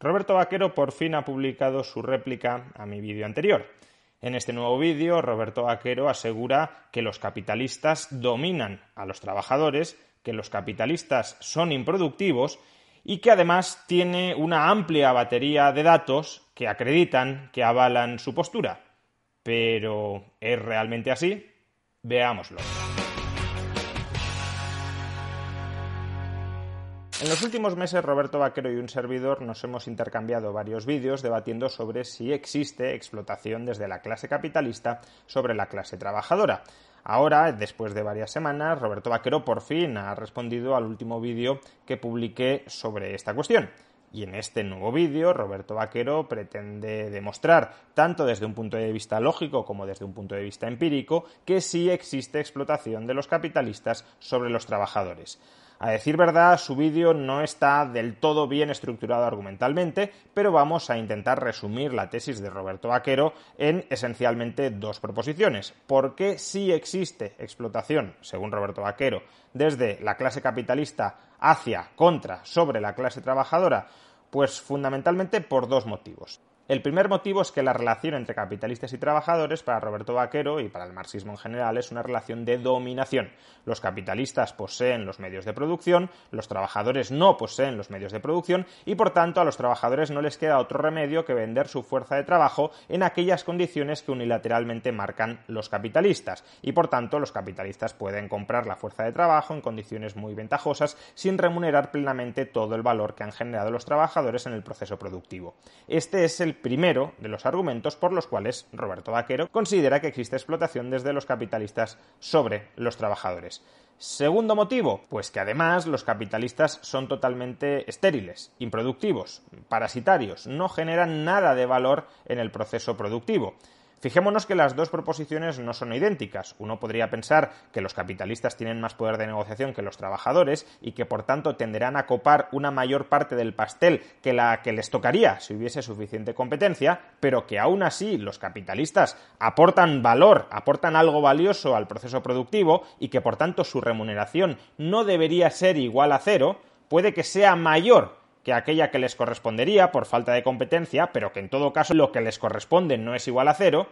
Roberto Vaquero por fin ha publicado su réplica a mi vídeo anterior. En este nuevo vídeo, Roberto Vaquero asegura que los capitalistas dominan a los trabajadores, que los capitalistas son improductivos y que además tiene una amplia batería de datos que acreditan, que avalan su postura. Pero ¿es realmente así? Veámoslo. En los últimos meses, Roberto Vaquero y un servidor nos hemos intercambiado varios vídeos debatiendo sobre si existe explotación desde la clase capitalista sobre la clase trabajadora. Ahora, después de varias semanas, Roberto Vaquero por fin ha respondido al último vídeo que publiqué sobre esta cuestión. Y en este nuevo vídeo, Roberto Vaquero pretende demostrar, tanto desde un punto de vista lógico como desde un punto de vista empírico, que sí existe explotación de los capitalistas sobre los trabajadores. A decir verdad, su vídeo no está del todo bien estructurado argumentalmente, pero vamos a intentar resumir la tesis de Roberto Vaquero en esencialmente dos proposiciones. ¿Por qué sí existe explotación, según Roberto Vaquero, desde la clase capitalista hacia, contra, sobre la clase trabajadora? Pues fundamentalmente por dos motivos. El primer motivo es que la relación entre capitalistas y trabajadores para Roberto Vaquero y para el marxismo en general es una relación de dominación. Los capitalistas poseen los medios de producción, los trabajadores no poseen los medios de producción y por tanto a los trabajadores no les queda otro remedio que vender su fuerza de trabajo en aquellas condiciones que unilateralmente marcan los capitalistas y por tanto los capitalistas pueden comprar la fuerza de trabajo en condiciones muy ventajosas sin remunerar plenamente todo el valor que han generado los trabajadores en el proceso productivo. Este es el primero de los argumentos por los cuales Roberto Vaquero considera que existe explotación desde los capitalistas sobre los trabajadores. Segundo motivo, pues que además los capitalistas son totalmente estériles, improductivos, parasitarios, no generan nada de valor en el proceso productivo. Fijémonos que las dos proposiciones no son idénticas. Uno podría pensar que los capitalistas tienen más poder de negociación que los trabajadores y que por tanto tenderán a copar una mayor parte del pastel que la que les tocaría si hubiese suficiente competencia, pero que aún así los capitalistas aportan valor, aportan algo valioso al proceso productivo y que por tanto su remuneración no debería ser igual a cero, puede que sea mayor que aquella que les correspondería por falta de competencia, pero que en todo caso lo que les corresponde no es igual a cero,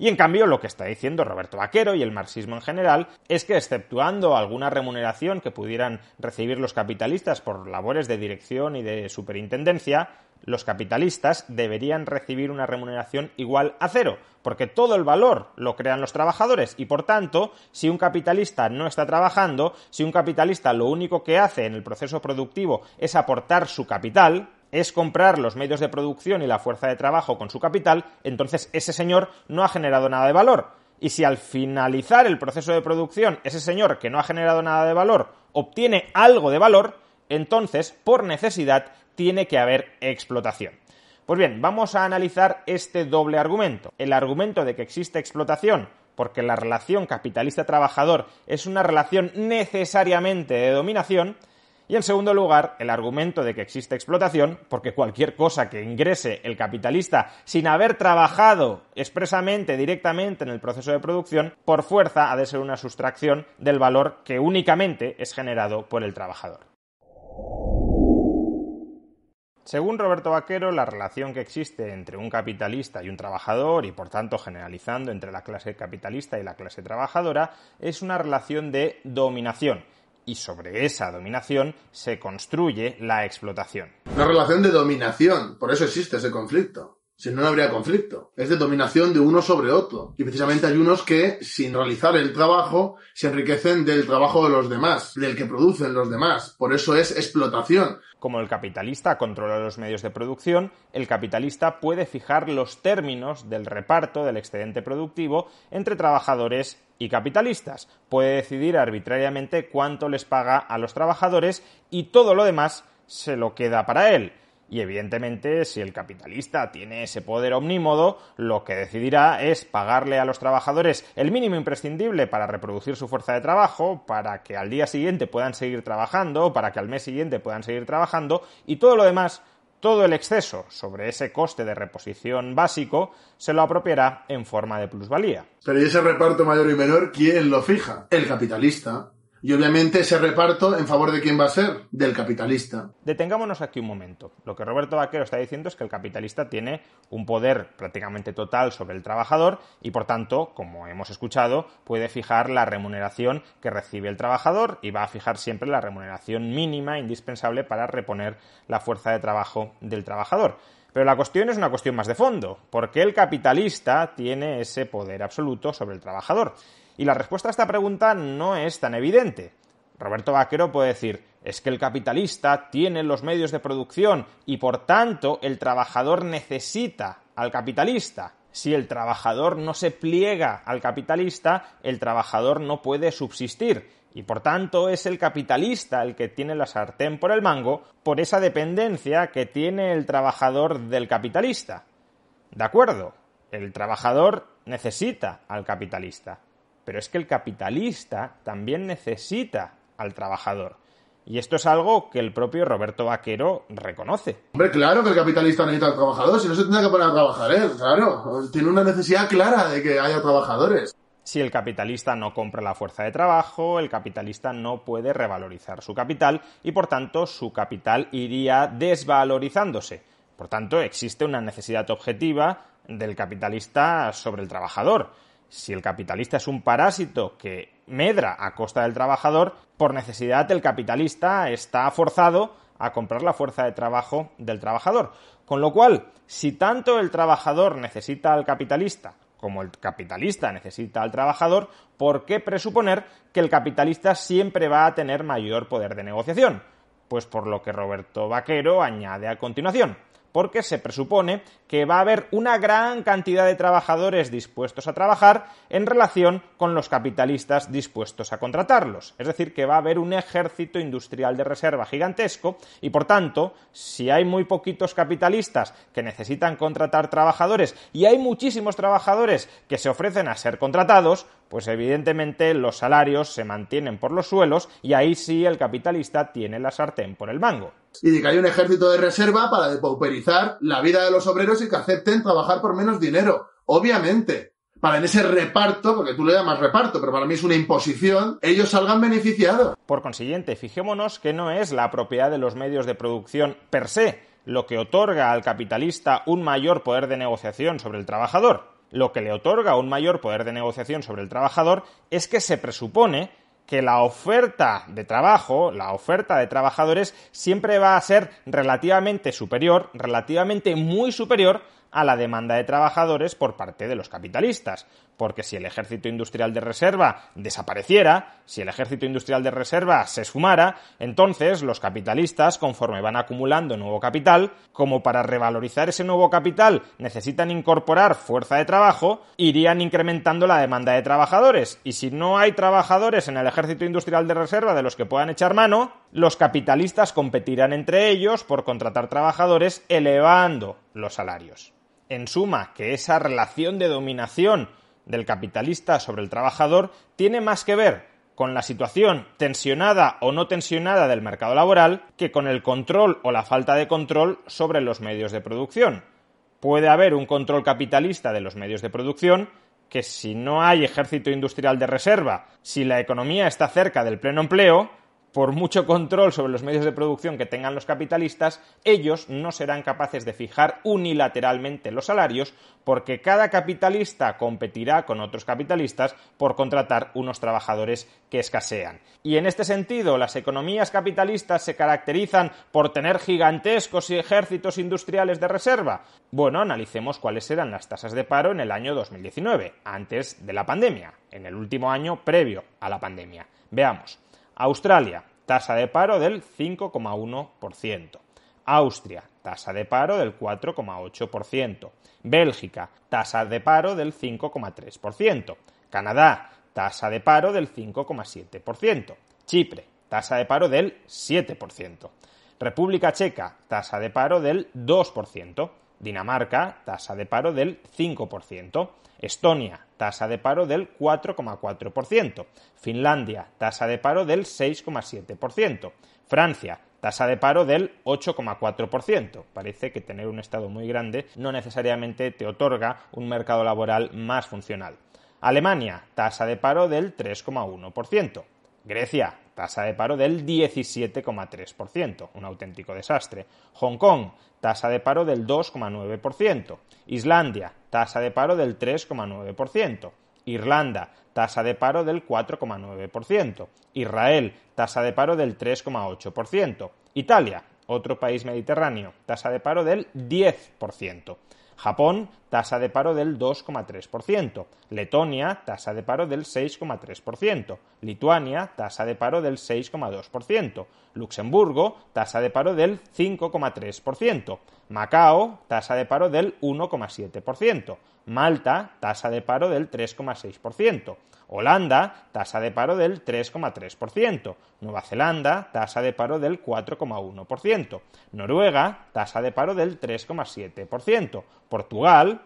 y en cambio lo que está diciendo Roberto Vaquero y el marxismo en general es que exceptuando alguna remuneración que pudieran recibir los capitalistas por labores de dirección y de superintendencia, los capitalistas deberían recibir una remuneración igual a cero, porque todo el valor lo crean los trabajadores y por tanto, si un capitalista no está trabajando, si un capitalista lo único que hace en el proceso productivo es aportar su capital, es comprar los medios de producción y la fuerza de trabajo con su capital, entonces ese señor no ha generado nada de valor. Y si al finalizar el proceso de producción ese señor que no ha generado nada de valor obtiene algo de valor, entonces, por necesidad, tiene que haber explotación. Pues bien, vamos a analizar este doble argumento. El argumento de que existe explotación porque la relación capitalista-trabajador es una relación necesariamente de dominación, y en segundo lugar, el argumento de que existe explotación, porque cualquier cosa que ingrese el capitalista sin haber trabajado expresamente, directamente en el proceso de producción, por fuerza ha de ser una sustracción del valor que únicamente es generado por el trabajador. Según Roberto Vaquero, la relación que existe entre un capitalista y un trabajador, y por tanto generalizando entre la clase capitalista y la clase trabajadora, es una relación de dominación y sobre esa dominación se construye la explotación. Una relación de dominación, por eso existe ese conflicto. Si no, no habría conflicto. Es de dominación de uno sobre otro. Y precisamente hay unos que, sin realizar el trabajo, se enriquecen del trabajo de los demás, del que producen los demás. Por eso es explotación. Como el capitalista controla los medios de producción, el capitalista puede fijar los términos del reparto del excedente productivo entre trabajadores y capitalistas. Puede decidir arbitrariamente cuánto les paga a los trabajadores y todo lo demás se lo queda para él. Y evidentemente, si el capitalista tiene ese poder omnímodo, lo que decidirá es pagarle a los trabajadores el mínimo imprescindible para reproducir su fuerza de trabajo, para que al día siguiente puedan seguir trabajando, para que al mes siguiente puedan seguir trabajando, y todo lo demás todo el exceso sobre ese coste de reposición básico se lo apropiará en forma de plusvalía. Pero ese reparto mayor y menor quién lo fija? El capitalista. Y obviamente ese reparto en favor de quién va a ser? Del capitalista. Detengámonos aquí un momento. Lo que Roberto Vaquero está diciendo es que el capitalista tiene un poder prácticamente total sobre el trabajador y por tanto, como hemos escuchado, puede fijar la remuneración que recibe el trabajador y va a fijar siempre la remuneración mínima indispensable para reponer la fuerza de trabajo del trabajador. Pero la cuestión es una cuestión más de fondo. ¿Por qué el capitalista tiene ese poder absoluto sobre el trabajador? Y la respuesta a esta pregunta no es tan evidente. Roberto Vaquero puede decir, es que el capitalista tiene los medios de producción y por tanto el trabajador necesita al capitalista. Si el trabajador no se pliega al capitalista, el trabajador no puede subsistir y por tanto es el capitalista el que tiene la sartén por el mango por esa dependencia que tiene el trabajador del capitalista. De acuerdo, el trabajador necesita al capitalista, pero es que el capitalista también necesita al trabajador. Y esto es algo que el propio Roberto Vaquero reconoce. Hombre, claro que el capitalista necesita al trabajador, si no se tendría que poner a trabajar claro. Tiene una necesidad clara de que haya trabajadores. Si el capitalista no compra la fuerza de trabajo, el capitalista no puede revalorizar su capital y por tanto su capital iría desvalorizándose. Por tanto, existe una necesidad objetiva del capitalista sobre el trabajador. Si el capitalista es un parásito que medra a costa del trabajador, por necesidad el capitalista está forzado a comprar la fuerza de trabajo del trabajador. Con lo cual, si tanto el trabajador necesita al capitalista como el capitalista necesita al trabajador, ¿por qué presuponer que el capitalista siempre va a tener mayor poder de negociación? Pues por lo que Roberto Vaquero añade a continuación porque se presupone que va a haber una gran cantidad de trabajadores dispuestos a trabajar en relación con los capitalistas dispuestos a contratarlos. Es decir, que va a haber un ejército industrial de reserva gigantesco y, por tanto, si hay muy poquitos capitalistas que necesitan contratar trabajadores y hay muchísimos trabajadores que se ofrecen a ser contratados, pues evidentemente los salarios se mantienen por los suelos y ahí sí el capitalista tiene la sartén por el mango. Y que hay un ejército de reserva para depauperizar la vida de los obreros y que acepten trabajar por menos dinero, obviamente. Para en ese reparto, porque tú le llamas reparto, pero para mí es una imposición, ellos salgan beneficiados. Por consiguiente, fijémonos que no es la propiedad de los medios de producción per se lo que otorga al capitalista un mayor poder de negociación sobre el trabajador lo que le otorga un mayor poder de negociación sobre el trabajador es que se presupone que la oferta de trabajo, la oferta de trabajadores, siempre va a ser relativamente superior, relativamente muy superior a la demanda de trabajadores por parte de los capitalistas. Porque si el ejército industrial de reserva desapareciera, si el ejército industrial de reserva se sumara, entonces los capitalistas, conforme van acumulando nuevo capital, como para revalorizar ese nuevo capital necesitan incorporar fuerza de trabajo, irían incrementando la demanda de trabajadores. Y si no hay trabajadores en el ejército industrial de reserva de los que puedan echar mano, los capitalistas competirán entre ellos por contratar trabajadores elevando los salarios en suma, que esa relación de dominación del capitalista sobre el trabajador tiene más que ver con la situación tensionada o no tensionada del mercado laboral que con el control o la falta de control sobre los medios de producción. Puede haber un control capitalista de los medios de producción que si no hay ejército industrial de reserva, si la economía está cerca del pleno empleo, por mucho control sobre los medios de producción que tengan los capitalistas, ellos no serán capaces de fijar unilateralmente los salarios porque cada capitalista competirá con otros capitalistas por contratar unos trabajadores que escasean. Y en este sentido, las economías capitalistas se caracterizan por tener gigantescos ejércitos industriales de reserva. Bueno, analicemos cuáles eran las tasas de paro en el año 2019, antes de la pandemia, en el último año previo a la pandemia. Veamos. Australia, tasa de paro del 5,1%. Austria, tasa de paro del 4,8%. Bélgica, tasa de paro del 5,3%. Canadá, tasa de paro del 5,7%. Chipre, tasa de paro del 7%. República Checa, tasa de paro del 2%. Dinamarca, tasa de paro del 5%. Estonia, tasa de paro del 4,4%. Finlandia, tasa de paro del 6,7%. Francia, tasa de paro del 8,4%. Parece que tener un Estado muy grande no necesariamente te otorga un mercado laboral más funcional. Alemania, tasa de paro del 3,1%. Grecia, tasa de paro del 17,3%, un auténtico desastre. Hong Kong, tasa de paro del 2,9%. Islandia, tasa de paro del 3,9%. Irlanda, tasa de paro del 4,9%. Israel, tasa de paro del 3,8%. Italia, otro país mediterráneo, tasa de paro del 10%. Japón, tasa de paro del 2,3%. Letonia, tasa de paro del 6,3%. Lituania, tasa de paro del 6,2%. Luxemburgo, tasa de paro del 5,3%. Macao, tasa de paro del 1,7%. Malta, tasa de paro del 3,6%. Holanda, tasa de paro del 3,3%. Nueva Zelanda, tasa de paro del 4,1%. Noruega, tasa de paro del 3,7%. Portugal,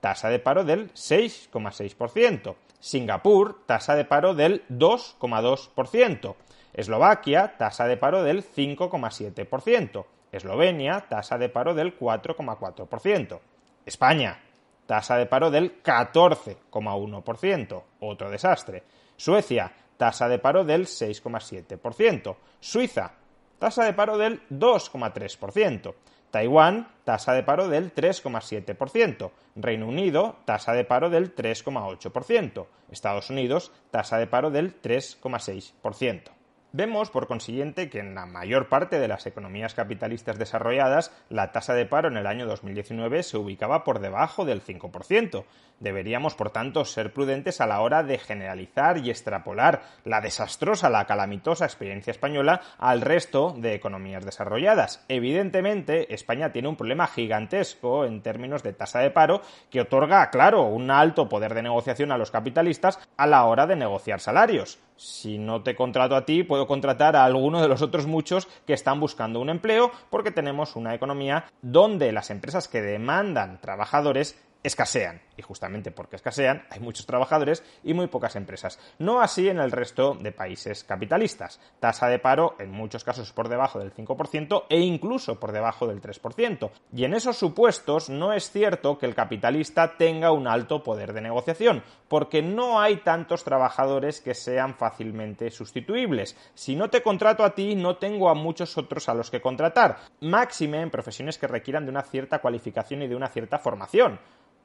tasa de paro del 6,6%. Singapur, tasa de paro del 2,2%. Eslovaquia, tasa de paro del 5,7%. Eslovenia, tasa de paro del 4,4%. España, tasa de paro del 14,1%, otro desastre. Suecia, tasa de paro del 6,7%. Suiza, tasa de paro del 2,3%. Taiwán, tasa de paro del 3,7%. Reino Unido, tasa de paro del 3,8%. Estados Unidos, tasa de paro del 3,6%. Vemos, por consiguiente, que en la mayor parte de las economías capitalistas desarrolladas, la tasa de paro en el año 2019 se ubicaba por debajo del 5%. Deberíamos, por tanto, ser prudentes a la hora de generalizar y extrapolar la desastrosa, la calamitosa experiencia española al resto de economías desarrolladas. Evidentemente, España tiene un problema gigantesco en términos de tasa de paro que otorga, claro, un alto poder de negociación a los capitalistas a la hora de negociar salarios. Si no te contrato a ti, puedo contratar a alguno de los otros muchos que están buscando un empleo porque tenemos una economía donde las empresas que demandan trabajadores escasean y justamente porque escasean, hay muchos trabajadores y muy pocas empresas. No así en el resto de países capitalistas. Tasa de paro en muchos casos por debajo del 5% e incluso por debajo del 3%. Y en esos supuestos no es cierto que el capitalista tenga un alto poder de negociación, porque no hay tantos trabajadores que sean fácilmente sustituibles. Si no te contrato a ti, no tengo a muchos otros a los que contratar, máxime en profesiones que requieran de una cierta cualificación y de una cierta formación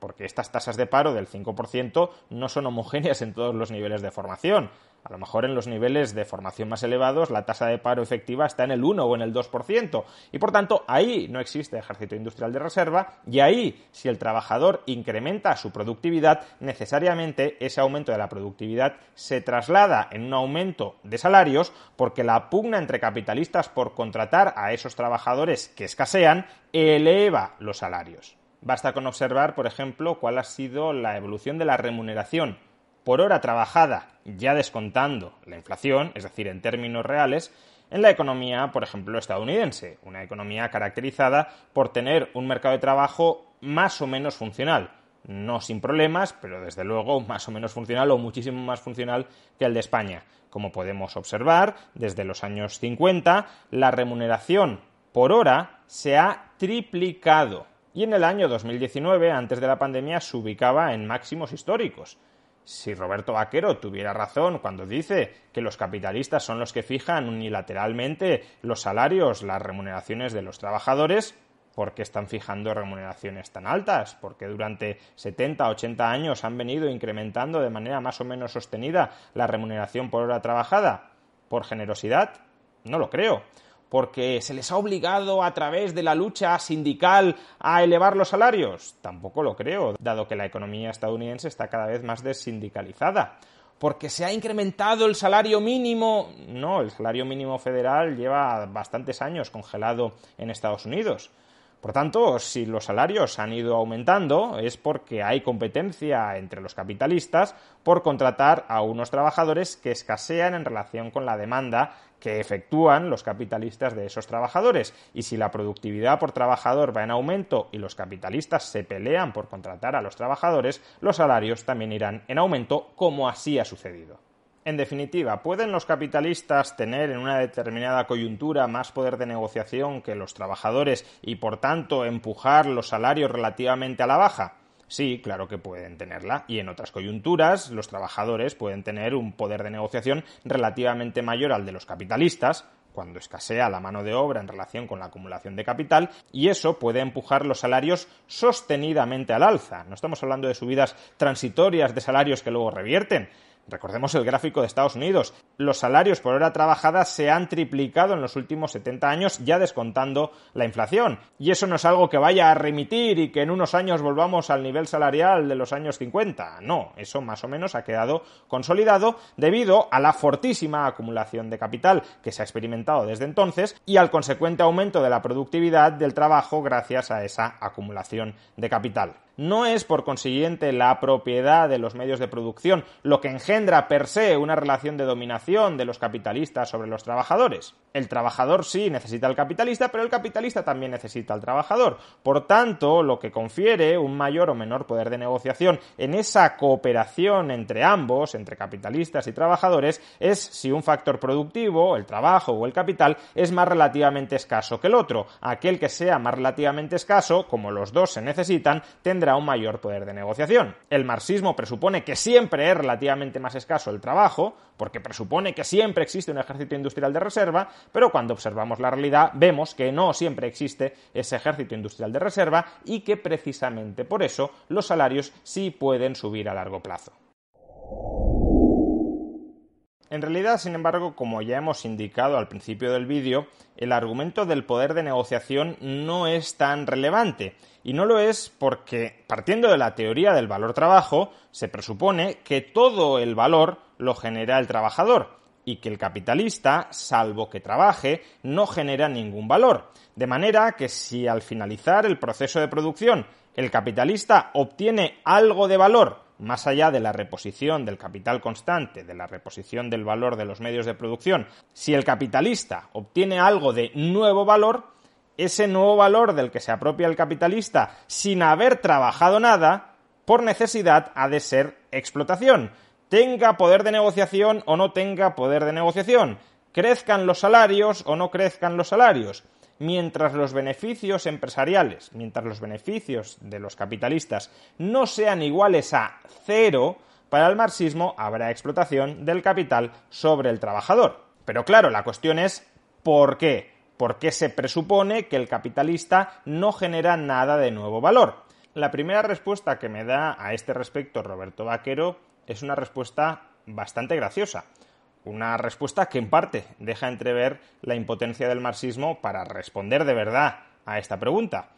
porque estas tasas de paro del 5% no son homogéneas en todos los niveles de formación. A lo mejor en los niveles de formación más elevados la tasa de paro efectiva está en el 1 o en el 2%. Y por tanto, ahí no existe ejército industrial de reserva y ahí, si el trabajador incrementa su productividad, necesariamente ese aumento de la productividad se traslada en un aumento de salarios porque la pugna entre capitalistas por contratar a esos trabajadores que escasean eleva los salarios. Basta con observar, por ejemplo, cuál ha sido la evolución de la remuneración por hora trabajada, ya descontando la inflación, es decir, en términos reales, en la economía, por ejemplo, estadounidense, una economía caracterizada por tener un mercado de trabajo más o menos funcional, no sin problemas, pero desde luego más o menos funcional o muchísimo más funcional que el de España. Como podemos observar, desde los años 50 la remuneración por hora se ha triplicado y en el año 2019, antes de la pandemia, se ubicaba en máximos históricos. Si Roberto Vaquero tuviera razón cuando dice que los capitalistas son los que fijan unilateralmente los salarios, las remuneraciones de los trabajadores, ¿por qué están fijando remuneraciones tan altas? Porque durante 70, 80 años han venido incrementando de manera más o menos sostenida la remuneración por hora trabajada? ¿Por generosidad? No lo creo porque se les ha obligado a través de la lucha sindical a elevar los salarios? Tampoco lo creo, dado que la economía estadounidense está cada vez más desindicalizada. ¿Porque se ha incrementado el salario mínimo? No, el salario mínimo federal lleva bastantes años congelado en Estados Unidos. Por tanto, si los salarios han ido aumentando es porque hay competencia entre los capitalistas por contratar a unos trabajadores que escasean en relación con la demanda que efectúan los capitalistas de esos trabajadores. Y si la productividad por trabajador va en aumento y los capitalistas se pelean por contratar a los trabajadores, los salarios también irán en aumento como así ha sucedido. En definitiva, ¿pueden los capitalistas tener en una determinada coyuntura más poder de negociación que los trabajadores y por tanto empujar los salarios relativamente a la baja? Sí, claro que pueden tenerla. Y en otras coyunturas, los trabajadores pueden tener un poder de negociación relativamente mayor al de los capitalistas, cuando escasea la mano de obra en relación con la acumulación de capital, y eso puede empujar los salarios sostenidamente al alza. No estamos hablando de subidas transitorias de salarios que luego revierten Recordemos el gráfico de Estados Unidos. Los salarios por hora trabajada se han triplicado en los últimos 70 años ya descontando la inflación. Y eso no es algo que vaya a remitir y que en unos años volvamos al nivel salarial de los años 50. No, eso más o menos ha quedado consolidado debido a la fortísima acumulación de capital que se ha experimentado desde entonces y al consecuente aumento de la productividad del trabajo gracias a esa acumulación de capital. No es, por consiguiente, la propiedad de los medios de producción lo que engendra per se una relación de dominación de los capitalistas sobre los trabajadores. El trabajador sí necesita al capitalista, pero el capitalista también necesita al trabajador. Por tanto, lo que confiere un mayor o menor poder de negociación en esa cooperación entre ambos, entre capitalistas y trabajadores, es si un factor productivo, el trabajo o el capital, es más relativamente escaso que el otro. Aquel que sea más relativamente escaso, como los dos se necesitan, tendrá un mayor poder de negociación. El marxismo presupone que siempre es relativamente más escaso el trabajo, porque presupone que siempre existe un ejército industrial de reserva, pero cuando observamos la realidad vemos que no siempre existe ese ejército industrial de reserva y que precisamente por eso los salarios sí pueden subir a largo plazo. En realidad, sin embargo, como ya hemos indicado al principio del vídeo, el argumento del poder de negociación no es tan relevante, y no lo es porque, partiendo de la teoría del valor trabajo, se presupone que todo el valor lo genera el trabajador, y que el capitalista, salvo que trabaje, no genera ningún valor. De manera que si al finalizar el proceso de producción el capitalista obtiene algo de valor más allá de la reposición del capital constante, de la reposición del valor de los medios de producción, si el capitalista obtiene algo de nuevo valor, ese nuevo valor del que se apropia el capitalista sin haber trabajado nada, por necesidad ha de ser explotación, tenga poder de negociación o no tenga poder de negociación, crezcan los salarios o no crezcan los salarios mientras los beneficios empresariales, mientras los beneficios de los capitalistas no sean iguales a cero, para el marxismo habrá explotación del capital sobre el trabajador. Pero claro, la cuestión es ¿por qué? ¿Por qué se presupone que el capitalista no genera nada de nuevo valor? La primera respuesta que me da a este respecto Roberto Vaquero es una respuesta bastante graciosa. Una respuesta que en parte deja entrever la impotencia del marxismo para responder de verdad a esta pregunta.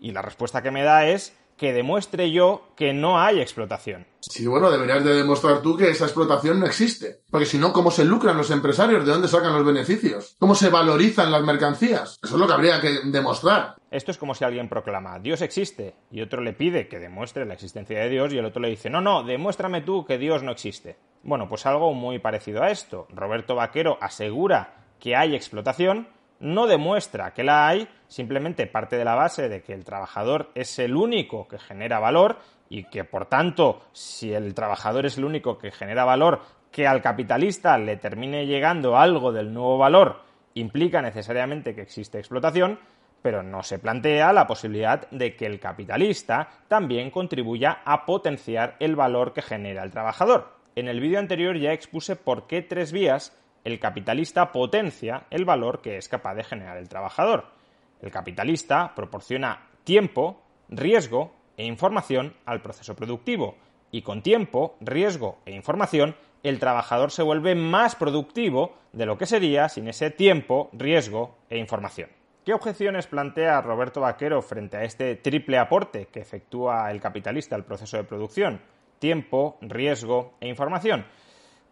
Y la respuesta que me da es que demuestre yo que no hay explotación. Sí, bueno, deberías de demostrar tú que esa explotación no existe. Porque si no, ¿cómo se lucran los empresarios? ¿De dónde sacan los beneficios? ¿Cómo se valorizan las mercancías? Eso es lo que habría que demostrar. Esto es como si alguien proclama, Dios existe, y otro le pide que demuestre la existencia de Dios, y el otro le dice, no, no, demuéstrame tú que Dios no existe. Bueno, pues algo muy parecido a esto. Roberto Vaquero asegura que hay explotación, no demuestra que la hay, simplemente parte de la base de que el trabajador es el único que genera valor y que, por tanto, si el trabajador es el único que genera valor, que al capitalista le termine llegando algo del nuevo valor implica necesariamente que existe explotación, pero no se plantea la posibilidad de que el capitalista también contribuya a potenciar el valor que genera el trabajador. En el vídeo anterior ya expuse por qué tres vías el capitalista potencia el valor que es capaz de generar el trabajador. El capitalista proporciona tiempo, riesgo e información al proceso productivo, y con tiempo, riesgo e información, el trabajador se vuelve más productivo de lo que sería sin ese tiempo, riesgo e información. ¿Qué objeciones plantea Roberto Vaquero frente a este triple aporte que efectúa el capitalista al proceso de producción? Tiempo, riesgo e información.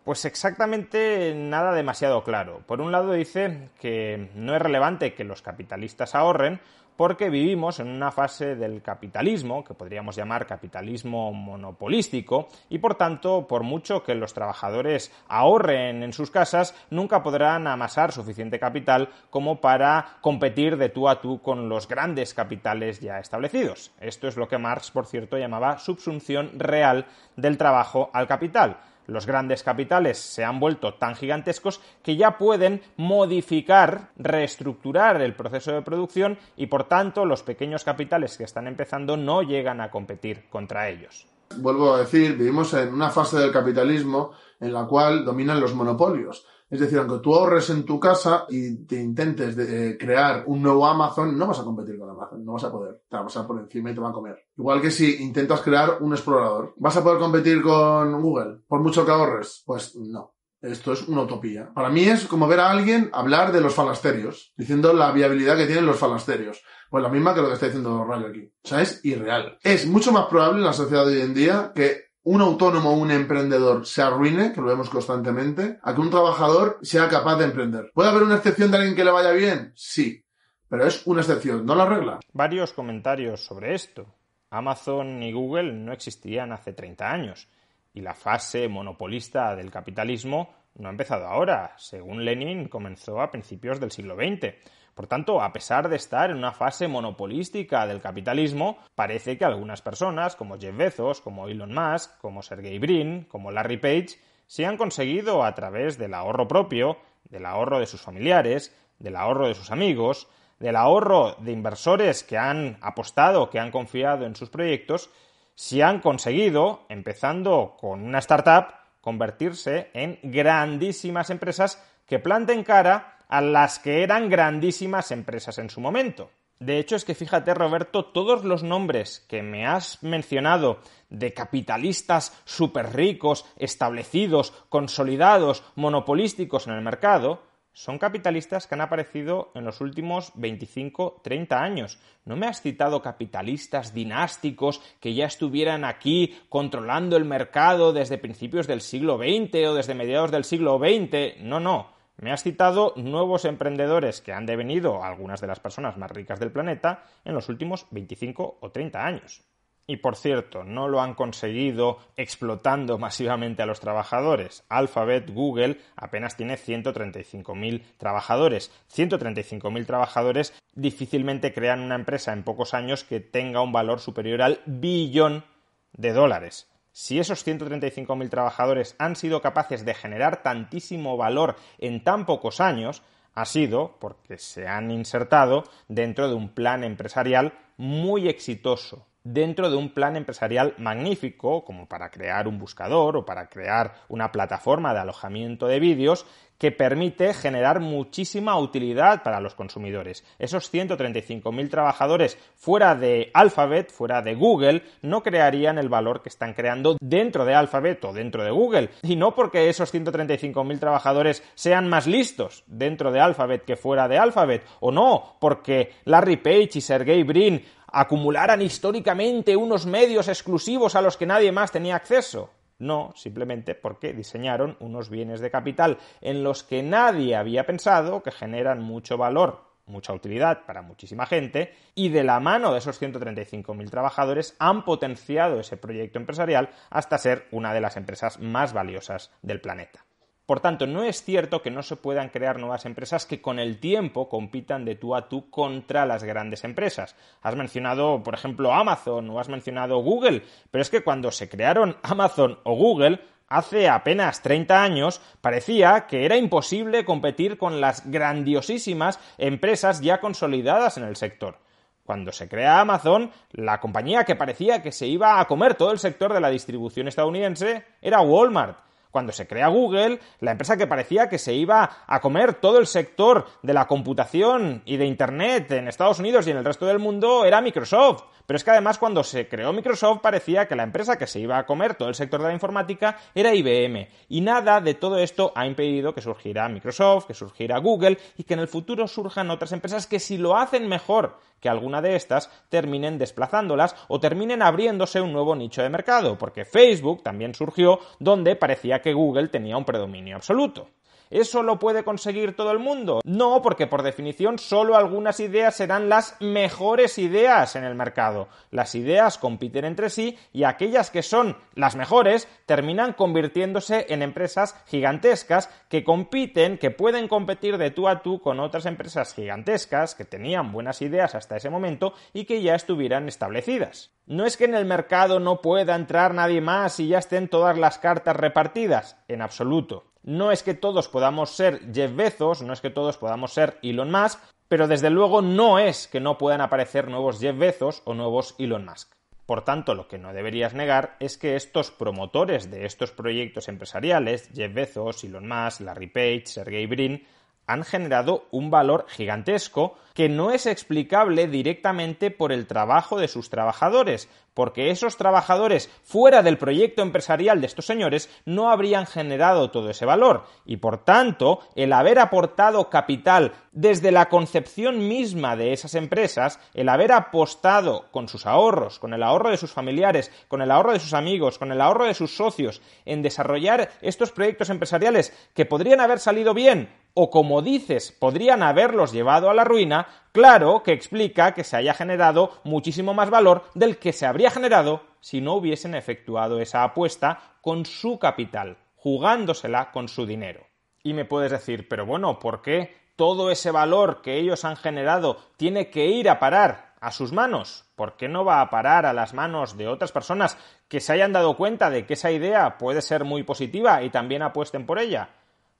Pues exactamente nada demasiado claro. Por un lado dice que no es relevante que los capitalistas ahorren porque vivimos en una fase del capitalismo, que podríamos llamar capitalismo monopolístico, y por tanto, por mucho que los trabajadores ahorren en sus casas, nunca podrán amasar suficiente capital como para competir de tú a tú con los grandes capitales ya establecidos. Esto es lo que Marx, por cierto, llamaba subsunción real del trabajo al capital los grandes capitales se han vuelto tan gigantescos que ya pueden modificar, reestructurar el proceso de producción y por tanto los pequeños capitales que están empezando no llegan a competir contra ellos. Vuelvo a decir, vivimos en una fase del capitalismo en la cual dominan los monopolios es decir, aunque tú ahorres en tu casa y te intentes eh, crear un nuevo Amazon, no vas a competir con Amazon, no vas a poder. Te vas a pasar por encima y te va a comer. Igual que si intentas crear un explorador. ¿Vas a poder competir con Google? Por mucho que ahorres. Pues no. Esto es una utopía. Para mí es como ver a alguien hablar de los falasterios, diciendo la viabilidad que tienen los falasterios. Pues la misma que lo que está diciendo Rayo aquí. O sea, es irreal. Es mucho más probable en la sociedad de hoy en día que un autónomo o un emprendedor se arruine, que lo vemos constantemente, a que un trabajador sea capaz de emprender. ¿Puede haber una excepción de alguien que le vaya bien? Sí, pero es una excepción, no la regla. Varios comentarios sobre esto. Amazon y Google no existían hace 30 años y la fase monopolista del capitalismo no ha empezado ahora. Según Lenin, comenzó a principios del siglo XX. Por tanto, a pesar de estar en una fase monopolística del capitalismo, parece que algunas personas, como Jeff Bezos, como Elon Musk, como Sergey Brin, como Larry Page, se han conseguido a través del ahorro propio, del ahorro de sus familiares, del ahorro de sus amigos, del ahorro de inversores que han apostado, que han confiado en sus proyectos, si han conseguido, empezando con una startup, convertirse en grandísimas empresas que planten cara a las que eran grandísimas empresas en su momento. De hecho, es que fíjate, Roberto, todos los nombres que me has mencionado de capitalistas súper ricos, establecidos, consolidados, monopolísticos en el mercado, son capitalistas que han aparecido en los últimos 25, 30 años. No me has citado capitalistas dinásticos que ya estuvieran aquí controlando el mercado desde principios del siglo XX o desde mediados del siglo XX. No, no. Me has citado nuevos emprendedores que han devenido algunas de las personas más ricas del planeta en los últimos 25 o 30 años. Y por cierto, no lo han conseguido explotando masivamente a los trabajadores. Alphabet, Google, apenas tiene 135.000 trabajadores. 135.000 trabajadores difícilmente crean una empresa en pocos años que tenga un valor superior al billón de dólares. Si esos 135.000 trabajadores han sido capaces de generar tantísimo valor en tan pocos años, ha sido porque se han insertado dentro de un plan empresarial muy exitoso, dentro de un plan empresarial magnífico, como para crear un buscador o para crear una plataforma de alojamiento de vídeos que permite generar muchísima utilidad para los consumidores. Esos 135.000 trabajadores fuera de Alphabet, fuera de Google, no crearían el valor que están creando dentro de Alphabet o dentro de Google. Y no porque esos 135.000 trabajadores sean más listos dentro de Alphabet que fuera de Alphabet, o no, porque Larry Page y Sergey Brin acumularan históricamente unos medios exclusivos a los que nadie más tenía acceso. No, simplemente porque diseñaron unos bienes de capital en los que nadie había pensado que generan mucho valor mucha utilidad para muchísima gente, y de la mano de esos 135.000 trabajadores han potenciado ese proyecto empresarial hasta ser una de las empresas más valiosas del planeta. Por tanto, no es cierto que no se puedan crear nuevas empresas que con el tiempo compitan de tú a tú contra las grandes empresas. Has mencionado, por ejemplo, Amazon o has mencionado Google, pero es que cuando se crearon Amazon o Google, hace apenas 30 años parecía que era imposible competir con las grandiosísimas empresas ya consolidadas en el sector. Cuando se crea Amazon, la compañía que parecía que se iba a comer todo el sector de la distribución estadounidense era Walmart. Cuando se crea Google, la empresa que parecía que se iba a comer todo el sector de la computación y de Internet en Estados Unidos y en el resto del mundo era Microsoft. Pero es que además cuando se creó Microsoft parecía que la empresa que se iba a comer todo el sector de la informática era IBM. Y nada de todo esto ha impedido que surgiera Microsoft, que surgiera Google y que en el futuro surjan otras empresas que si lo hacen mejor que alguna de estas terminen desplazándolas o terminen abriéndose un nuevo nicho de mercado, porque Facebook también surgió donde parecía que Google tenía un predominio absoluto. ¿Eso lo puede conseguir todo el mundo? No, porque por definición solo algunas ideas serán las mejores ideas en el mercado. Las ideas compiten entre sí y aquellas que son las mejores terminan convirtiéndose en empresas gigantescas que compiten, que pueden competir de tú a tú con otras empresas gigantescas que tenían buenas ideas hasta ese momento y que ya estuvieran establecidas. No es que en el mercado no pueda entrar nadie más y ya estén todas las cartas repartidas, en absoluto. No es que todos podamos ser Jeff Bezos, no es que todos podamos ser Elon Musk, pero desde luego no es que no puedan aparecer nuevos Jeff Bezos o nuevos Elon Musk. Por tanto, lo que no deberías negar es que estos promotores de estos proyectos empresariales, Jeff Bezos, Elon Musk, Larry Page, Sergey Brin, han generado un valor gigantesco que no es explicable directamente por el trabajo de sus trabajadores, porque esos trabajadores fuera del proyecto empresarial de estos señores no habrían generado todo ese valor y por tanto el haber aportado capital desde la concepción misma de esas empresas, el haber apostado con sus ahorros, con el ahorro de sus familiares, con el ahorro de sus amigos, con el ahorro de sus socios en desarrollar estos proyectos empresariales que podrían haber salido bien o como dices, podrían haberlos llevado a la ruina, Claro que explica que se haya generado muchísimo más valor del que se habría generado si no hubiesen efectuado esa apuesta con su capital, jugándosela con su dinero. Y me puedes decir, pero bueno, ¿por qué todo ese valor que ellos han generado tiene que ir a parar a sus manos? ¿Por qué no va a parar a las manos de otras personas que se hayan dado cuenta de que esa idea puede ser muy positiva y también apuesten por ella?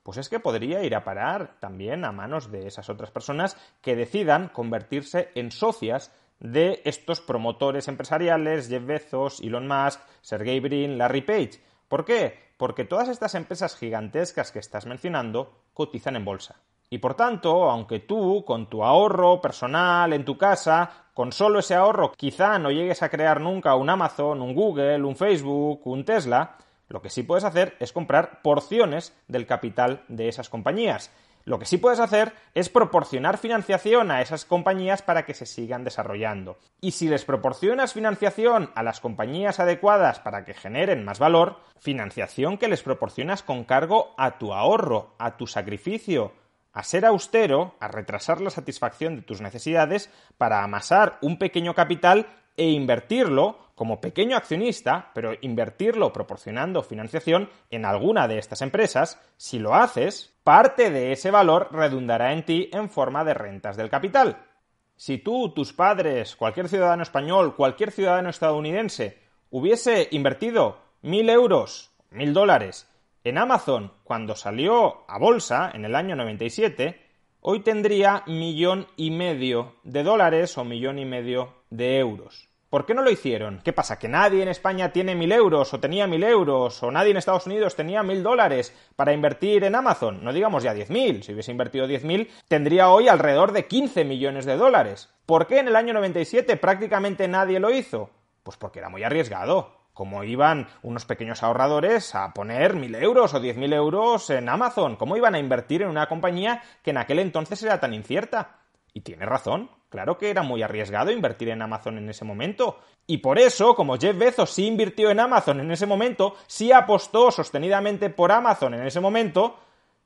pues es que podría ir a parar también a manos de esas otras personas que decidan convertirse en socias de estos promotores empresariales, Jeff Bezos, Elon Musk, Sergey Brin, Larry Page. ¿Por qué? Porque todas estas empresas gigantescas que estás mencionando cotizan en bolsa. Y por tanto, aunque tú, con tu ahorro personal en tu casa, con solo ese ahorro quizá no llegues a crear nunca un Amazon, un Google, un Facebook, un Tesla, lo que sí puedes hacer es comprar porciones del capital de esas compañías. Lo que sí puedes hacer es proporcionar financiación a esas compañías para que se sigan desarrollando. Y si les proporcionas financiación a las compañías adecuadas para que generen más valor, financiación que les proporcionas con cargo a tu ahorro, a tu sacrificio, a ser austero, a retrasar la satisfacción de tus necesidades para amasar un pequeño capital e invertirlo como pequeño accionista, pero invertirlo proporcionando financiación en alguna de estas empresas, si lo haces, parte de ese valor redundará en ti en forma de rentas del capital. Si tú, tus padres, cualquier ciudadano español, cualquier ciudadano estadounidense hubiese invertido mil euros, mil dólares en Amazon cuando salió a bolsa en el año 97, hoy tendría millón y medio de dólares o millón y medio de euros. ¿Por qué no lo hicieron? ¿Qué pasa? ¿Que nadie en España tiene mil euros o tenía mil euros o nadie en Estados Unidos tenía mil dólares para invertir en Amazon? No digamos ya diez mil. Si hubiese invertido diez mil, tendría hoy alrededor de 15 millones de dólares. ¿Por qué en el año 97 prácticamente nadie lo hizo? Pues porque era muy arriesgado cómo iban unos pequeños ahorradores a poner mil euros o diez mil euros en Amazon, cómo iban a invertir en una compañía que en aquel entonces era tan incierta. Y tiene razón, Claro que era muy arriesgado invertir en Amazon en ese momento. Y por eso, como Jeff Bezos sí invirtió en Amazon en ese momento, sí apostó sostenidamente por Amazon en ese momento,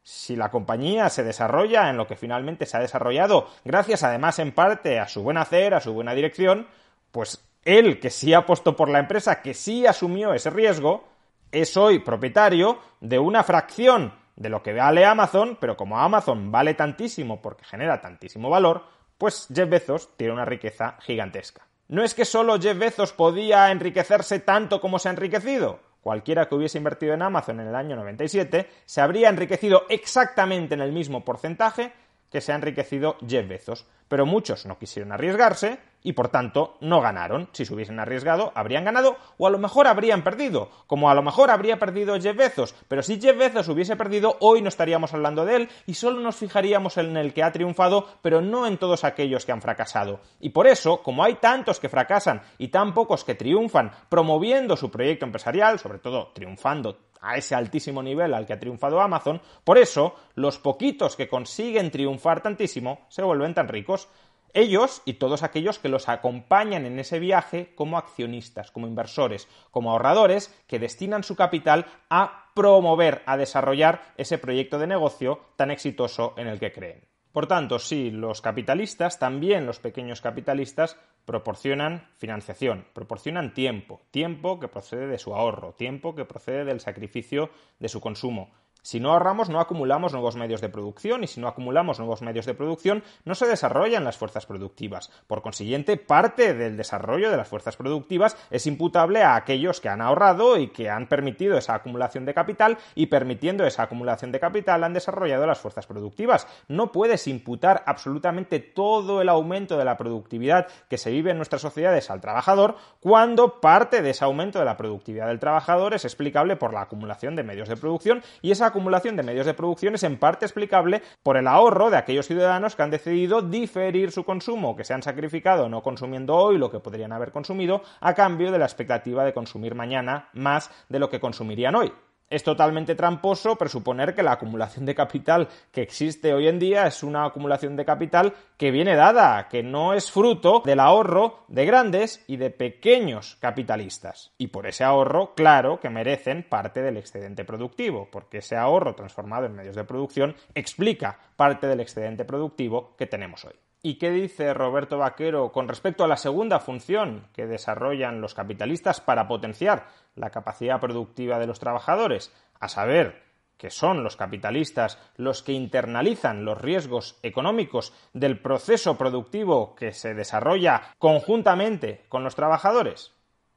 si la compañía se desarrolla en lo que finalmente se ha desarrollado, gracias además en parte a su buen hacer, a su buena dirección, pues él que sí apostó por la empresa, que sí asumió ese riesgo, es hoy propietario de una fracción de lo que vale Amazon, pero como Amazon vale tantísimo porque genera tantísimo valor, pues Jeff Bezos tiene una riqueza gigantesca. No es que solo Jeff Bezos podía enriquecerse tanto como se ha enriquecido. Cualquiera que hubiese invertido en Amazon en el año 97 se habría enriquecido exactamente en el mismo porcentaje que se ha enriquecido Jeff Bezos. Pero muchos no quisieron arriesgarse y por tanto no ganaron. Si se hubiesen arriesgado, habrían ganado o a lo mejor habrían perdido, como a lo mejor habría perdido Jeff Bezos, pero si Jeff Bezos hubiese perdido, hoy no estaríamos hablando de él y solo nos fijaríamos en el que ha triunfado, pero no en todos aquellos que han fracasado. Y por eso, como hay tantos que fracasan y tan pocos que triunfan promoviendo su proyecto empresarial, sobre todo triunfando a ese altísimo nivel al que ha triunfado Amazon, por eso los poquitos que consiguen triunfar tantísimo se vuelven tan ricos ellos y todos aquellos que los acompañan en ese viaje como accionistas, como inversores, como ahorradores que destinan su capital a promover, a desarrollar ese proyecto de negocio tan exitoso en el que creen. Por tanto, sí, los capitalistas, también los pequeños capitalistas, proporcionan financiación, proporcionan tiempo, tiempo que procede de su ahorro, tiempo que procede del sacrificio de su consumo, si no ahorramos, no acumulamos nuevos medios de producción y si no acumulamos nuevos medios de producción, no se desarrollan las fuerzas productivas. Por consiguiente, parte del desarrollo de las fuerzas productivas es imputable a aquellos que han ahorrado y que han permitido esa acumulación de capital y permitiendo esa acumulación de capital han desarrollado las fuerzas productivas. No puedes imputar absolutamente todo el aumento de la productividad que se vive en nuestras sociedades al trabajador cuando parte de ese aumento de la productividad del trabajador es explicable por la acumulación de medios de producción y esa acumulación de medios de producción es en parte explicable por el ahorro de aquellos ciudadanos que han decidido diferir su consumo, que se han sacrificado no consumiendo hoy lo que podrían haber consumido, a cambio de la expectativa de consumir mañana más de lo que consumirían hoy. Es totalmente tramposo presuponer que la acumulación de capital que existe hoy en día es una acumulación de capital que viene dada, que no es fruto del ahorro de grandes y de pequeños capitalistas. Y por ese ahorro, claro que merecen parte del excedente productivo, porque ese ahorro transformado en medios de producción explica parte del excedente productivo que tenemos hoy. ¿Y qué dice Roberto Vaquero con respecto a la segunda función que desarrollan los capitalistas para potenciar la capacidad productiva de los trabajadores? A saber, que son los capitalistas los que internalizan los riesgos económicos del proceso productivo que se desarrolla conjuntamente con los trabajadores?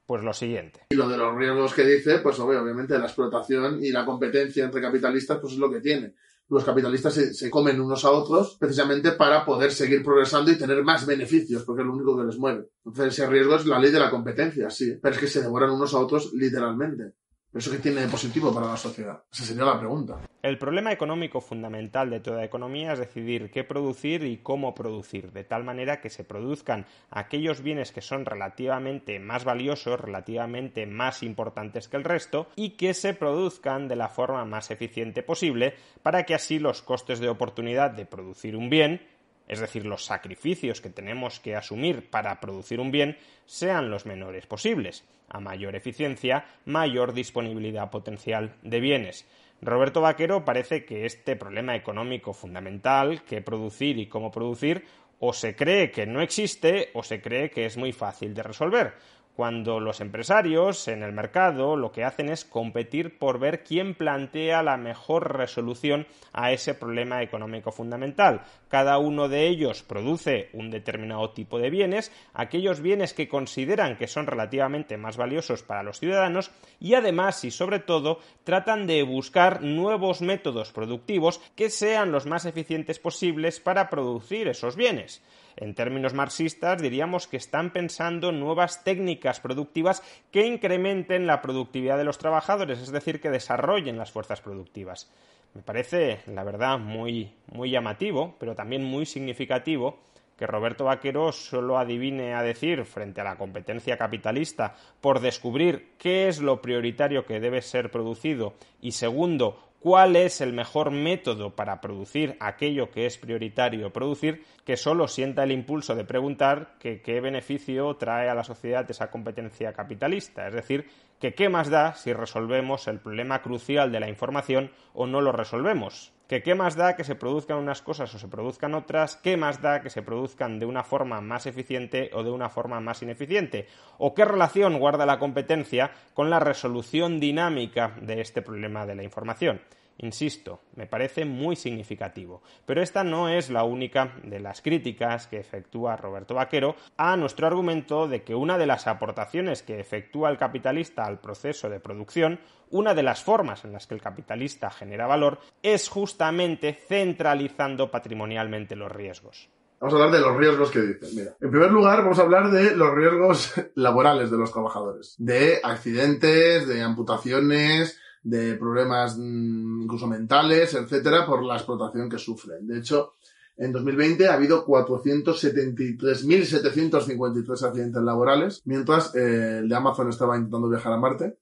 Pues lo siguiente. Y lo de los riesgos que dice, pues obviamente la explotación y la competencia entre capitalistas, pues es lo que tiene los capitalistas se, se, comen unos a otros precisamente para poder seguir progresando y tener más beneficios, porque es lo único que les mueve. Entonces ese riesgo es la ley de la competencia, sí, pero es que se devoran unos a otros literalmente. ¿Eso qué tiene de positivo para la sociedad? Esa sería la pregunta. El problema económico fundamental de toda economía es decidir qué producir y cómo producir, de tal manera que se produzcan aquellos bienes que son relativamente más valiosos, relativamente más importantes que el resto, y que se produzcan de la forma más eficiente posible, para que así los costes de oportunidad de producir un bien es decir, los sacrificios que tenemos que asumir para producir un bien, sean los menores posibles. A mayor eficiencia, mayor disponibilidad potencial de bienes. Roberto Vaquero parece que este problema económico fundamental, qué producir y cómo producir, o se cree que no existe o se cree que es muy fácil de resolver cuando los empresarios en el mercado lo que hacen es competir por ver quién plantea la mejor resolución a ese problema económico fundamental. Cada uno de ellos produce un determinado tipo de bienes, aquellos bienes que consideran que son relativamente más valiosos para los ciudadanos y además y sobre todo tratan de buscar nuevos métodos productivos que sean los más eficientes posibles para producir esos bienes. En términos marxistas, diríamos que están pensando nuevas técnicas productivas que incrementen la productividad de los trabajadores, es decir, que desarrollen las fuerzas productivas. Me parece, la verdad, muy, muy llamativo, pero también muy significativo que Roberto Vaquero solo adivine a decir frente a la competencia capitalista por descubrir qué es lo prioritario que debe ser producido y segundo, cuál es el mejor método para producir aquello que es prioritario producir, que solo sienta el impulso de preguntar qué beneficio trae a la sociedad esa competencia capitalista, es decir, que qué más da si resolvemos el problema crucial de la información o no lo resolvemos que qué más da que se produzcan unas cosas o se produzcan otras, qué más da que se produzcan de una forma más eficiente o de una forma más ineficiente, o qué relación guarda la competencia con la resolución dinámica de este problema de la información. Insisto, me parece muy significativo. Pero esta no es la única de las críticas que efectúa Roberto Vaquero a nuestro argumento de que una de las aportaciones que efectúa el capitalista al proceso de producción, una de las formas en las que el capitalista genera valor, es justamente centralizando patrimonialmente los riesgos. Vamos a hablar de los riesgos que dicen. Mira, en primer lugar, vamos a hablar de los riesgos laborales de los trabajadores, de accidentes, de amputaciones, de problemas mm, incluso mentales, etcétera, por la explotación que sufren. De hecho, en 2020 ha habido 473.753 accidentes laborales, mientras eh, el de Amazon estaba intentando viajar a Marte.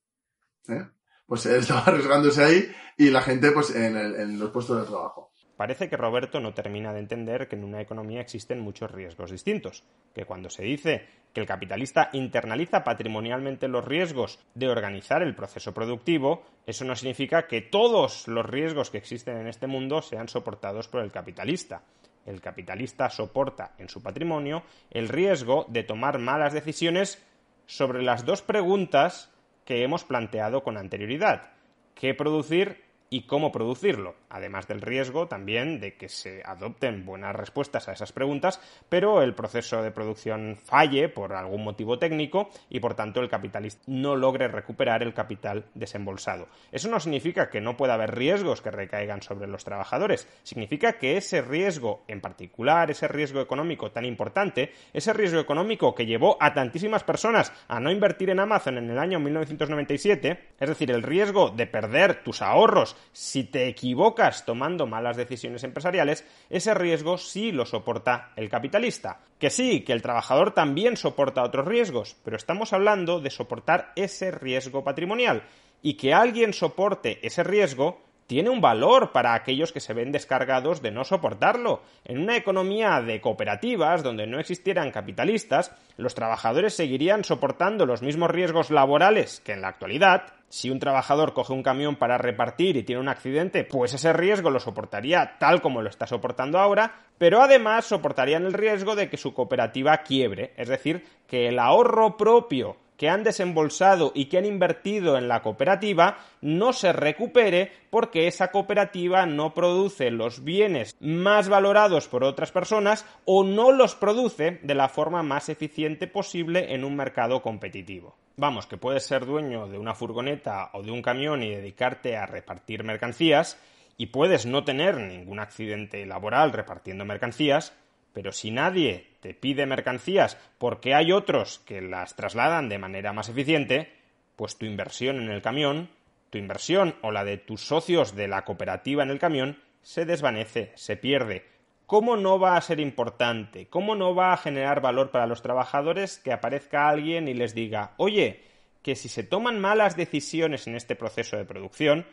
¿eh? Pues él estaba arriesgándose ahí y la gente pues en, el, en los puestos de trabajo. Parece que Roberto no termina de entender que en una economía existen muchos riesgos distintos, que cuando se dice que el capitalista internaliza patrimonialmente los riesgos de organizar el proceso productivo, eso no significa que todos los riesgos que existen en este mundo sean soportados por el capitalista. El capitalista soporta en su patrimonio el riesgo de tomar malas decisiones sobre las dos preguntas que hemos planteado con anterioridad. ¿Qué producir y cómo producirlo, además del riesgo también de que se adopten buenas respuestas a esas preguntas, pero el proceso de producción falle por algún motivo técnico y por tanto el capitalista no logre recuperar el capital desembolsado. Eso no significa que no pueda haber riesgos que recaigan sobre los trabajadores, significa que ese riesgo en particular, ese riesgo económico tan importante, ese riesgo económico que llevó a tantísimas personas a no invertir en Amazon en el año 1997, es decir, el riesgo de perder tus ahorros, si te equivocas tomando malas decisiones empresariales, ese riesgo sí lo soporta el capitalista. Que sí, que el trabajador también soporta otros riesgos, pero estamos hablando de soportar ese riesgo patrimonial. Y que alguien soporte ese riesgo tiene un valor para aquellos que se ven descargados de no soportarlo. En una economía de cooperativas donde no existieran capitalistas, los trabajadores seguirían soportando los mismos riesgos laborales que en la actualidad. Si un trabajador coge un camión para repartir y tiene un accidente, pues ese riesgo lo soportaría tal como lo está soportando ahora, pero además soportarían el riesgo de que su cooperativa quiebre, es decir, que el ahorro propio que han desembolsado y que han invertido en la cooperativa no se recupere porque esa cooperativa no produce los bienes más valorados por otras personas o no los produce de la forma más eficiente posible en un mercado competitivo. Vamos, que puedes ser dueño de una furgoneta o de un camión y dedicarte a repartir mercancías, y puedes no tener ningún accidente laboral repartiendo mercancías, pero si nadie te pide mercancías porque hay otros que las trasladan de manera más eficiente, pues tu inversión en el camión, tu inversión o la de tus socios de la cooperativa en el camión, se desvanece, se pierde. ¿Cómo no va a ser importante? ¿Cómo no va a generar valor para los trabajadores que aparezca alguien y les diga, oye, que si se toman malas decisiones en este proceso de producción,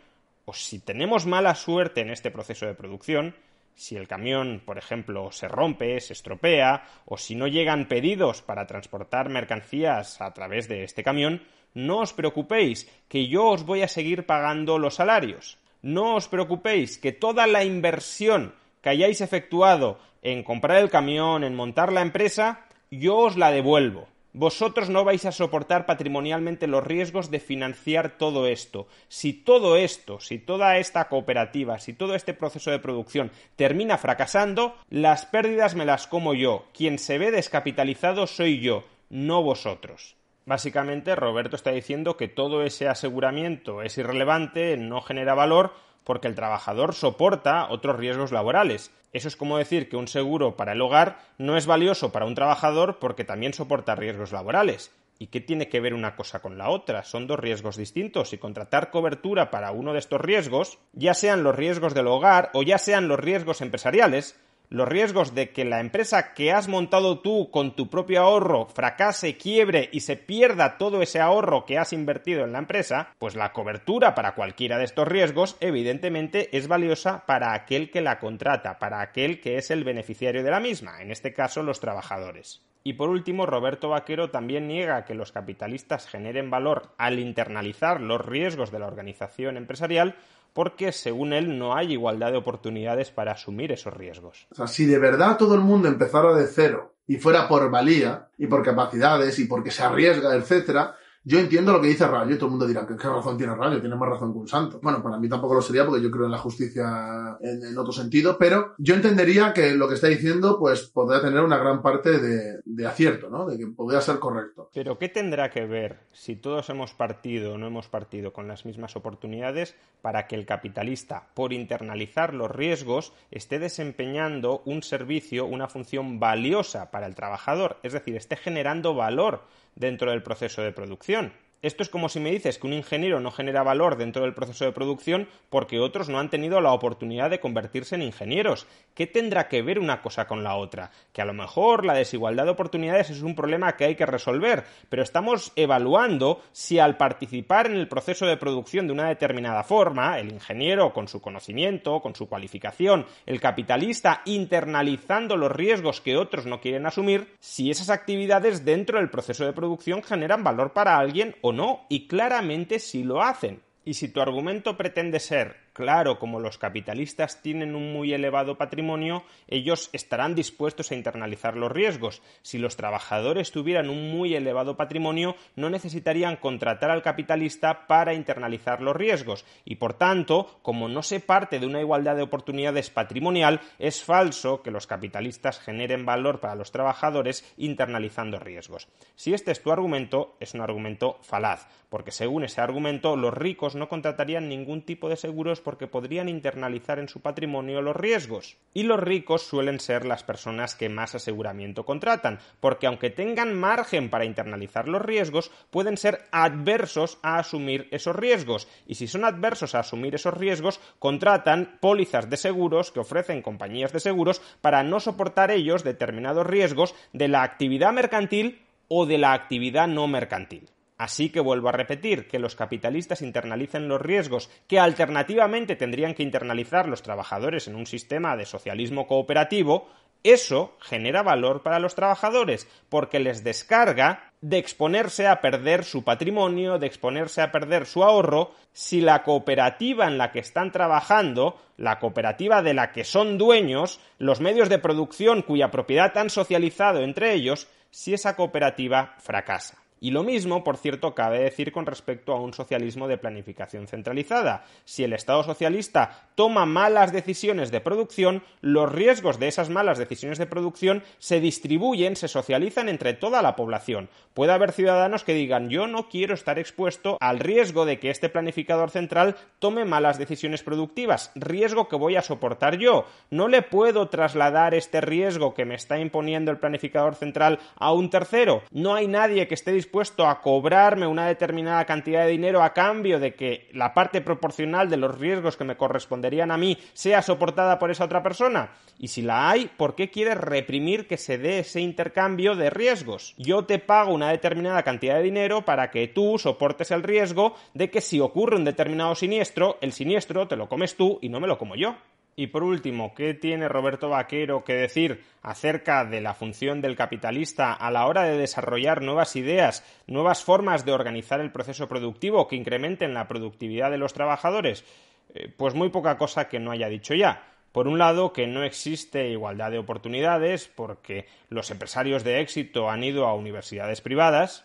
o si tenemos mala suerte en este proceso de producción, si el camión, por ejemplo, se rompe, se estropea, o si no llegan pedidos para transportar mercancías a través de este camión, no os preocupéis, que yo os voy a seguir pagando los salarios. No os preocupéis, que toda la inversión que hayáis efectuado en comprar el camión, en montar la empresa, yo os la devuelvo. Vosotros no vais a soportar patrimonialmente los riesgos de financiar todo esto. Si todo esto, si toda esta cooperativa, si todo este proceso de producción termina fracasando, las pérdidas me las como yo. Quien se ve descapitalizado soy yo, no vosotros. Básicamente, Roberto está diciendo que todo ese aseguramiento es irrelevante, no genera valor, porque el trabajador soporta otros riesgos laborales. Eso es como decir que un seguro para el hogar no es valioso para un trabajador porque también soporta riesgos laborales. ¿Y qué tiene que ver una cosa con la otra? Son dos riesgos distintos y contratar cobertura para uno de estos riesgos, ya sean los riesgos del hogar o ya sean los riesgos empresariales, los riesgos de que la empresa que has montado tú con tu propio ahorro fracase, quiebre y se pierda todo ese ahorro que has invertido en la empresa, pues la cobertura para cualquiera de estos riesgos evidentemente es valiosa para aquel que la contrata, para aquel que es el beneficiario de la misma, en este caso los trabajadores. Y por último, Roberto Vaquero también niega que los capitalistas generen valor al internalizar los riesgos de la organización empresarial porque según él no hay igualdad de oportunidades para asumir esos riesgos. O sea, si de verdad todo el mundo empezara de cero y fuera por valía y por capacidades y porque se arriesga, etcétera, yo entiendo lo que dice Rayo, todo el mundo dirá, que qué razón tiene Rayo? Tiene más razón que un santo. Bueno, para mí tampoco lo sería porque yo creo en la justicia en, otro sentido, pero yo entendería que lo que está diciendo pues podría tener una gran parte de, de acierto, ¿no? De que podría ser correcto. Pero ¿qué tendrá que ver si todos hemos partido o no hemos partido con las mismas oportunidades para que el capitalista, por internalizar los riesgos, esté desempeñando un servicio, una función valiosa para el trabajador? Es decir, esté generando valor dentro del proceso de producción. Esto es como si me dices que un ingeniero no genera valor dentro del proceso de producción porque otros no han tenido la oportunidad de convertirse en ingenieros. ¿Qué tendrá que ver una cosa con la otra? Que a lo mejor la desigualdad de oportunidades es un problema que hay que resolver, pero estamos evaluando si al participar en el proceso de producción de una determinada forma, el ingeniero con su conocimiento, con su cualificación, el capitalista internalizando los riesgos que otros no quieren asumir, si esas actividades dentro del proceso de producción generan valor para alguien o no, y claramente sí lo hacen. Y si tu argumento pretende ser claro, como los capitalistas tienen un muy elevado patrimonio, ellos estarán dispuestos a internalizar los riesgos. Si los trabajadores tuvieran un muy elevado patrimonio, no necesitarían contratar al capitalista para internalizar los riesgos. Y por tanto, como no se parte de una igualdad de oportunidades patrimonial, es falso que los capitalistas generen valor para los trabajadores internalizando riesgos. Si este es tu argumento, es un argumento falaz, porque según ese argumento, los ricos no contratarían ningún tipo de seguros porque podrían internalizar en su patrimonio los riesgos. Y los ricos suelen ser las personas que más aseguramiento contratan, porque aunque tengan margen para internalizar los riesgos, pueden ser adversos a asumir esos riesgos. Y si son adversos a asumir esos riesgos, contratan pólizas de seguros que ofrecen compañías de seguros para no soportar ellos determinados riesgos de la actividad mercantil o de la actividad no mercantil. Así que vuelvo a repetir que los capitalistas internalicen los riesgos que alternativamente tendrían que internalizar los trabajadores en un sistema de socialismo cooperativo, eso genera valor para los trabajadores, porque les descarga de exponerse a perder su patrimonio, de exponerse a perder su ahorro, si la cooperativa en la que están trabajando, la cooperativa de la que son dueños, los medios de producción cuya propiedad han socializado entre ellos, si esa cooperativa fracasa. Y lo mismo, por cierto, cabe decir con respecto a un socialismo de planificación centralizada. Si el Estado socialista toma malas decisiones de producción, los riesgos de esas malas decisiones de producción se distribuyen, se socializan entre toda la población. Puede haber ciudadanos que digan yo no quiero estar expuesto al riesgo de que este planificador central tome malas decisiones productivas, riesgo que voy a soportar yo. No le puedo trasladar este riesgo que me está imponiendo el planificador central a un tercero. No hay nadie que esté dispuesto a cobrarme una determinada cantidad de dinero a cambio de que la parte proporcional de los riesgos que me corresponderían a mí sea soportada por esa otra persona? Y si la hay, ¿por qué quieres reprimir que se dé ese intercambio de riesgos? Yo te pago una determinada cantidad de dinero para que tú soportes el riesgo de que si ocurre un determinado siniestro, el siniestro te lo comes tú y no me lo como yo. Y por último, ¿qué tiene Roberto Vaquero que decir acerca de la función del capitalista a la hora de desarrollar nuevas ideas, nuevas formas de organizar el proceso productivo que incrementen la productividad de los trabajadores? Eh, pues muy poca cosa que no haya dicho ya. Por un lado, que no existe igualdad de oportunidades porque los empresarios de éxito han ido a universidades privadas,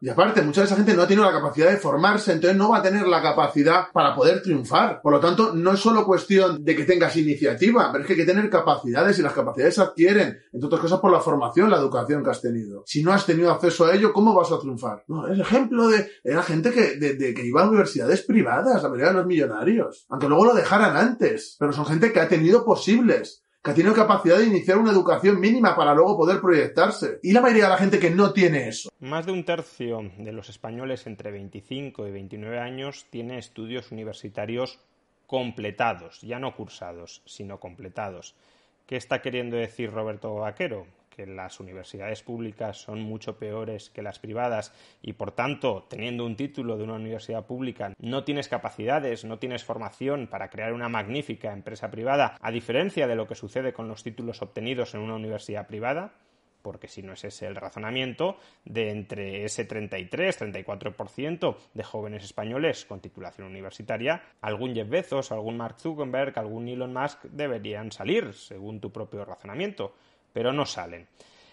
y aparte, mucha de esa gente no ha tenido la capacidad de formarse, entonces no va a tener la capacidad para poder triunfar. Por lo tanto, no es solo cuestión de que tengas iniciativa, pero es que hay que tener capacidades y las capacidades se adquieren, entre otras cosas, por la formación, la educación que has tenido. Si no has tenido acceso a ello, ¿cómo vas a triunfar? No, es ejemplo de, era gente que, de, de, que iba a universidades privadas, la mayoría de los millonarios, aunque luego lo dejaran antes, pero son gente que ha tenido posibles que tiene capacidad de iniciar una educación mínima para luego poder proyectarse. Y la mayoría de la gente que no tiene eso. Más de un tercio de los españoles entre 25 y 29 años tiene estudios universitarios completados, ya no cursados, sino completados. ¿Qué está queriendo decir Roberto Vaquero? que las universidades públicas son mucho peores que las privadas y por tanto, teniendo un título de una universidad pública, no tienes capacidades, no tienes formación para crear una magnífica empresa privada, a diferencia de lo que sucede con los títulos obtenidos en una universidad privada? porque si no es ese el razonamiento, de entre ese 33-34% de jóvenes españoles con titulación universitaria, algún Jeff Bezos, algún Mark Zuckerberg, algún Elon Musk deberían salir, según tu propio razonamiento pero no salen.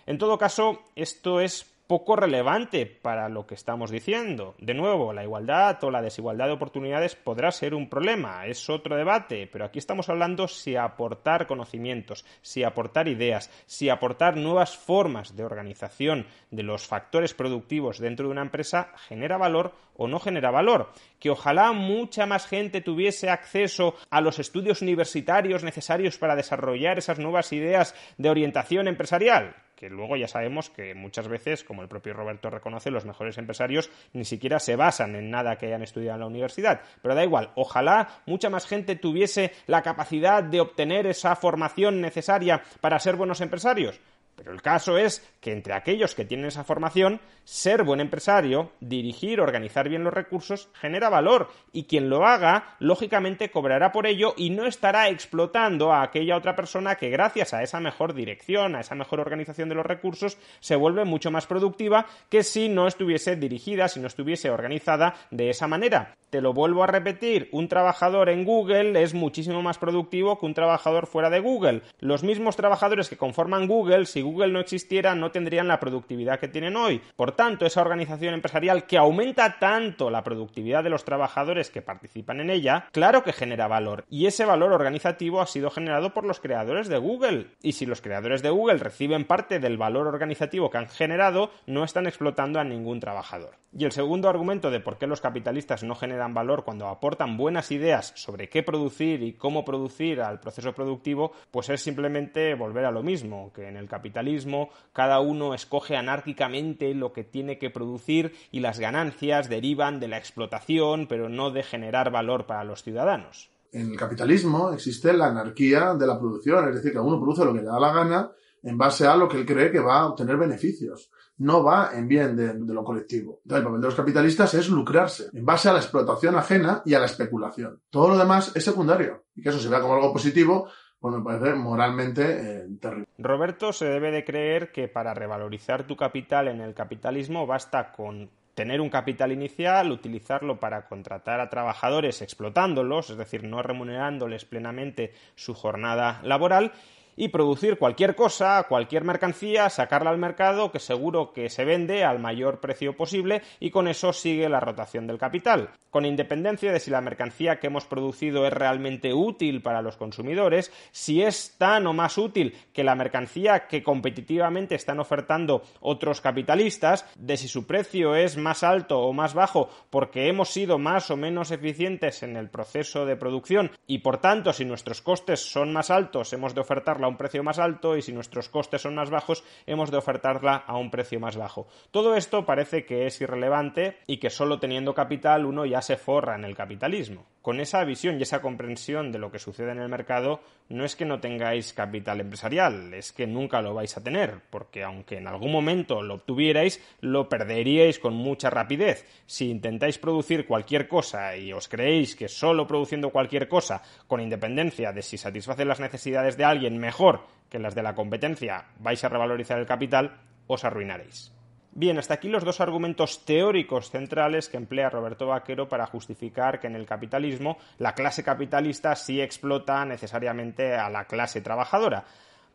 En todo caso, esto es poco relevante para lo que estamos diciendo. De nuevo, la igualdad o la desigualdad de oportunidades podrá ser un problema, es otro debate, pero aquí estamos hablando si aportar conocimientos, si aportar ideas, si aportar nuevas formas de organización de los factores productivos dentro de una empresa genera valor o no genera valor. Que ojalá mucha más gente tuviese acceso a los estudios universitarios necesarios para desarrollar esas nuevas ideas de orientación empresarial que luego ya sabemos que muchas veces, como el propio Roberto reconoce, los mejores empresarios ni siquiera se basan en nada que hayan estudiado en la universidad. Pero da igual, ojalá mucha más gente tuviese la capacidad de obtener esa formación necesaria para ser buenos empresarios. Pero el caso es que entre aquellos que tienen esa formación, ser buen empresario, dirigir, organizar bien los recursos, genera valor y quien lo haga, lógicamente, cobrará por ello y no estará explotando a aquella otra persona que gracias a esa mejor dirección, a esa mejor organización de los recursos, se vuelve mucho más productiva que si no estuviese dirigida, si no estuviese organizada de esa manera. Te lo vuelvo a repetir, un trabajador en Google es muchísimo más productivo que un trabajador fuera de Google. Los mismos trabajadores que conforman Google, Google no existiera no tendrían la productividad que tienen hoy. Por tanto, esa organización empresarial que aumenta tanto la productividad de los trabajadores que participan en ella, claro que genera valor. Y ese valor organizativo ha sido generado por los creadores de Google. Y si los creadores de Google reciben parte del valor organizativo que han generado, no están explotando a ningún trabajador. Y el segundo argumento de por qué los capitalistas no generan valor cuando aportan buenas ideas sobre qué producir y cómo producir al proceso productivo, pues es simplemente volver a lo mismo, que en el capital capitalismo, cada uno escoge anárquicamente lo que tiene que producir y las ganancias derivan de la explotación, pero no de generar valor para los ciudadanos. En el capitalismo existe la anarquía de la producción, es decir, que uno produce lo que le da la gana en base a lo que él cree que va a obtener beneficios. No va en bien de, lo colectivo. Entonces, el papel de los capitalistas es lucrarse en base a la explotación ajena y a la especulación. Todo lo demás es secundario. Y que eso se vea como algo positivo pues me parece moralmente eh, terrible. Roberto, se debe de creer que para revalorizar tu capital en el capitalismo basta con tener un capital inicial, utilizarlo para contratar a trabajadores explotándolos, es decir, no remunerándoles plenamente su jornada laboral, y producir cualquier cosa, cualquier mercancía, sacarla al mercado que seguro que se vende al mayor precio posible y con eso sigue la rotación del capital. Con independencia de si la mercancía que hemos producido es realmente útil para los consumidores, si es tan o más útil que la mercancía que competitivamente están ofertando otros capitalistas, de si su precio es más alto o más bajo porque hemos sido más o menos eficientes en el proceso de producción y por tanto si nuestros costes son más altos hemos de ofertar a un precio más alto y si nuestros costes son más bajos, hemos de ofertarla a un precio más bajo. Todo esto parece que es irrelevante y que solo teniendo capital uno ya se forra en el capitalismo con esa visión y esa comprensión de lo que sucede en el mercado, no es que no tengáis capital empresarial, es que nunca lo vais a tener, porque aunque en algún momento lo obtuvierais, lo perderíais con mucha rapidez. Si intentáis producir cualquier cosa y os creéis que solo produciendo cualquier cosa, con independencia de si satisface las necesidades de alguien mejor que las de la competencia, vais a revalorizar el capital, os arruinaréis. Bien, hasta aquí los dos argumentos teóricos centrales que emplea Roberto Vaquero para justificar que en el capitalismo la clase capitalista sí explota necesariamente a la clase trabajadora.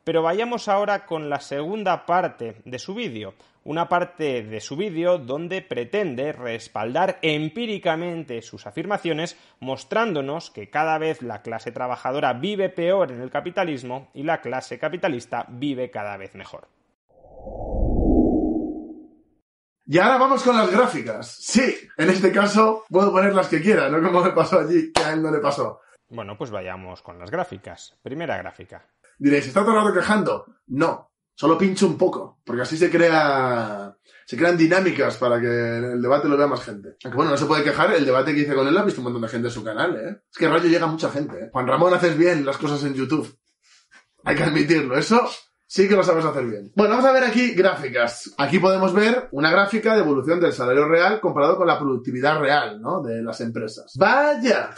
Pero vayamos ahora con la segunda parte de su vídeo, una parte de su vídeo donde pretende respaldar empíricamente sus afirmaciones, mostrándonos que cada vez la clase trabajadora vive peor en el capitalismo y la clase capitalista vive cada vez mejor. Y ahora vamos con las gráficas. Sí, en este caso puedo poner las que quiera, no como me pasó allí, que a él no le pasó. Bueno, pues vayamos con las gráficas. Primera gráfica. Diréis, ¿está todo el rato quejando? No, solo pincho un poco, porque así se crea se crean dinámicas para que el debate lo vea más gente. Aunque bueno, no se puede quejar, el debate que hice con él lo ha visto un montón de gente en su canal, ¿eh? Es que rayo llega mucha gente, ¿eh? Juan Ramón, haces bien las cosas en YouTube. Hay que admitirlo, eso sí que lo sabes hacer bien. Bueno, vamos a ver aquí gráficas. Aquí podemos ver una gráfica de evolución del salario real comparado con la productividad real, ¿no? De las empresas. ¡Vaya!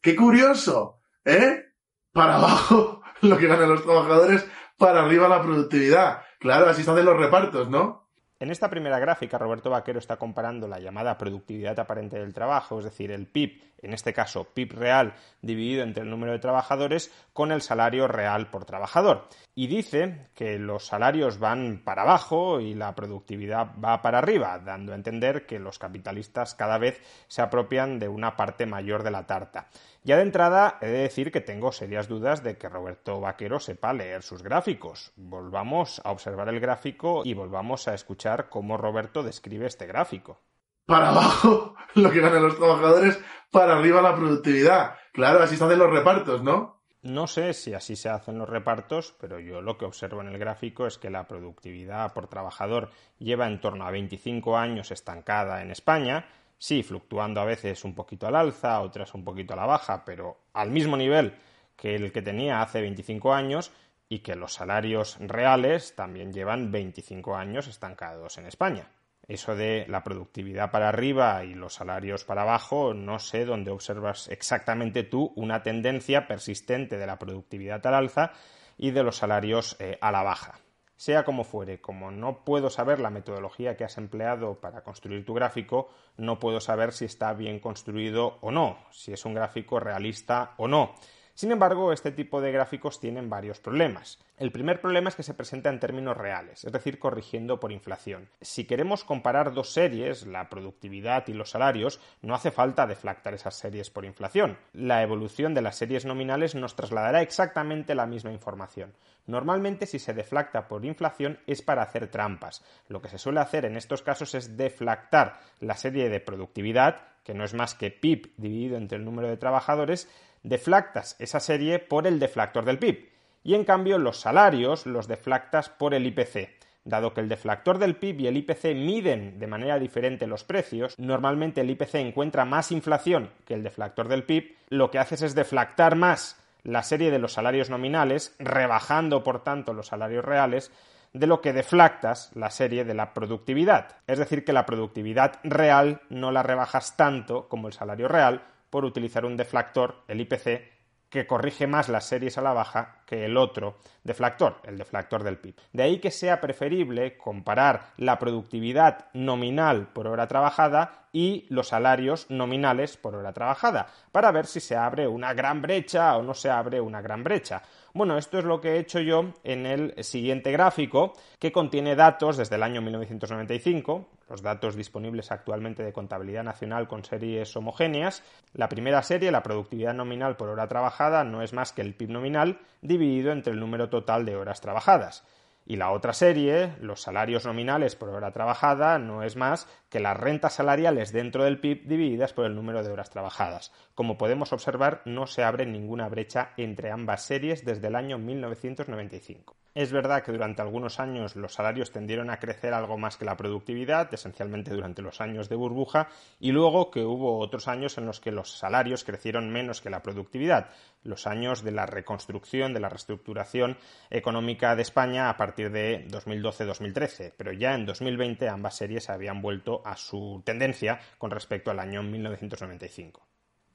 ¡Qué curioso! ¿Eh? Para abajo lo que ganan los trabajadores, para arriba la productividad. Claro, así se hacen los repartos, ¿no? En esta primera gráfica, Roberto Vaquero está comparando la llamada productividad aparente del trabajo, es decir, el PIB, en este caso PIB real dividido entre el número de trabajadores, con el salario real por trabajador. Y dice que los salarios van para abajo y la productividad va para arriba, dando a entender que los capitalistas cada vez se apropian de una parte mayor de la tarta. Ya de entrada he de decir que tengo serias dudas de que Roberto Vaquero sepa leer sus gráficos. Volvamos a observar el gráfico y volvamos a escuchar cómo Roberto describe este gráfico. Para abajo lo que ganan los trabajadores, para arriba la productividad. Claro, así se hacen los repartos, ¿no? No sé si así se hacen los repartos, pero yo lo que observo en el gráfico es que la productividad por trabajador lleva en torno a 25 años estancada en España, sí, fluctuando a veces un poquito al alza, otras un poquito a la baja, pero al mismo nivel que el que tenía hace 25 años y que los salarios reales también llevan 25 años estancados en España. Eso de la productividad para arriba y los salarios para abajo, no sé dónde observas exactamente tú una tendencia persistente de la productividad al alza y de los salarios eh, a la baja. Sea como fuere, como no puedo saber la metodología que has empleado para construir tu gráfico, no puedo saber si está bien construido o no, si es un gráfico realista o no. Sin embargo, este tipo de gráficos tienen varios problemas. El primer problema es que se presenta en términos reales, es decir, corrigiendo por inflación. Si queremos comparar dos series, la productividad y los salarios, no hace falta deflactar esas series por inflación. La evolución de las series nominales nos trasladará exactamente la misma información. Normalmente si se deflacta por inflación es para hacer trampas. Lo que se suele hacer en estos casos es deflactar la serie de productividad, que no es más que PIB dividido entre el número de trabajadores, deflactas esa serie por el deflactor del PIB y en cambio los salarios los deflactas por el IPC. Dado que el deflactor del PIB y el IPC miden de manera diferente los precios, normalmente el IPC encuentra más inflación que el deflactor del PIB, lo que haces es deflactar más la serie de los salarios nominales, rebajando por tanto los salarios reales, de lo que deflactas la serie de la productividad. Es decir, que la productividad real no la rebajas tanto como el salario real, por utilizar un deflactor, el IPC, que corrige más las series a la baja que el otro deflactor, el deflactor del PIB. De ahí que sea preferible comparar la productividad nominal por hora trabajada y los salarios nominales por hora trabajada, para ver si se abre una gran brecha o no se abre una gran brecha. Bueno, esto es lo que he hecho yo en el siguiente gráfico, que contiene datos desde el año 1995, los datos disponibles actualmente de contabilidad nacional con series homogéneas. La primera serie, la productividad nominal por hora trabajada, no es más que el PIB nominal dividido entre el número total de horas trabajadas. Y la otra serie, los salarios nominales por hora trabajada, no es más que las rentas salariales dentro del PIB divididas por el número de horas trabajadas. Como podemos observar, no se abre ninguna brecha entre ambas series desde el año 1995. Es verdad que durante algunos años los salarios tendieron a crecer algo más que la productividad, esencialmente durante los años de burbuja, y luego que hubo otros años en los que los salarios crecieron menos que la productividad, los años de la reconstrucción, de la reestructuración económica de España a partir de 2012-2013, pero ya en 2020 ambas series habían vuelto a su tendencia con respecto al año 1995.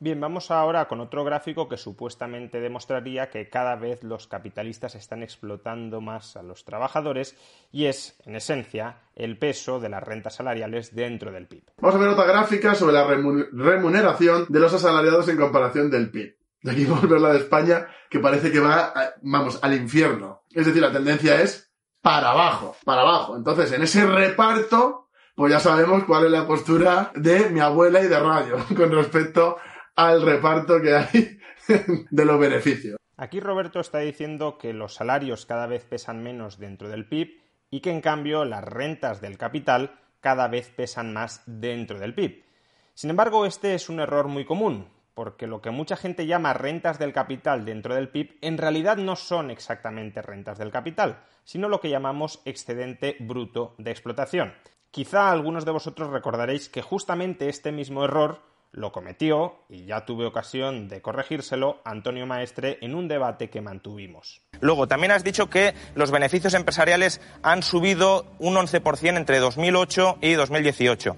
Bien, vamos ahora con otro gráfico que supuestamente demostraría que cada vez los capitalistas están explotando más a los trabajadores y es, en esencia, el peso de las rentas salariales dentro del PIB. Vamos a ver otra gráfica sobre la remuneración de los asalariados en comparación del PIB. De aquí vamos a ver la de España, que parece que va, vamos, al infierno. Es decir, la tendencia es para abajo, para abajo. Entonces, en ese reparto, pues ya sabemos cuál es la postura de mi abuela y de Rayo con respecto al reparto que hay de los beneficios. Aquí Roberto está diciendo que los salarios cada vez pesan menos dentro del PIB y que en cambio las rentas del capital cada vez pesan más dentro del PIB. Sin embargo, este es un error muy común, porque lo que mucha gente llama rentas del capital dentro del PIB en realidad no son exactamente rentas del capital, sino lo que llamamos excedente bruto de explotación. Quizá algunos de vosotros recordaréis que justamente este mismo error lo cometió, y ya tuve ocasión de corregírselo, Antonio Maestre en un debate que mantuvimos. Luego, también has dicho que los beneficios empresariales han subido un 11% entre 2008 y 2018.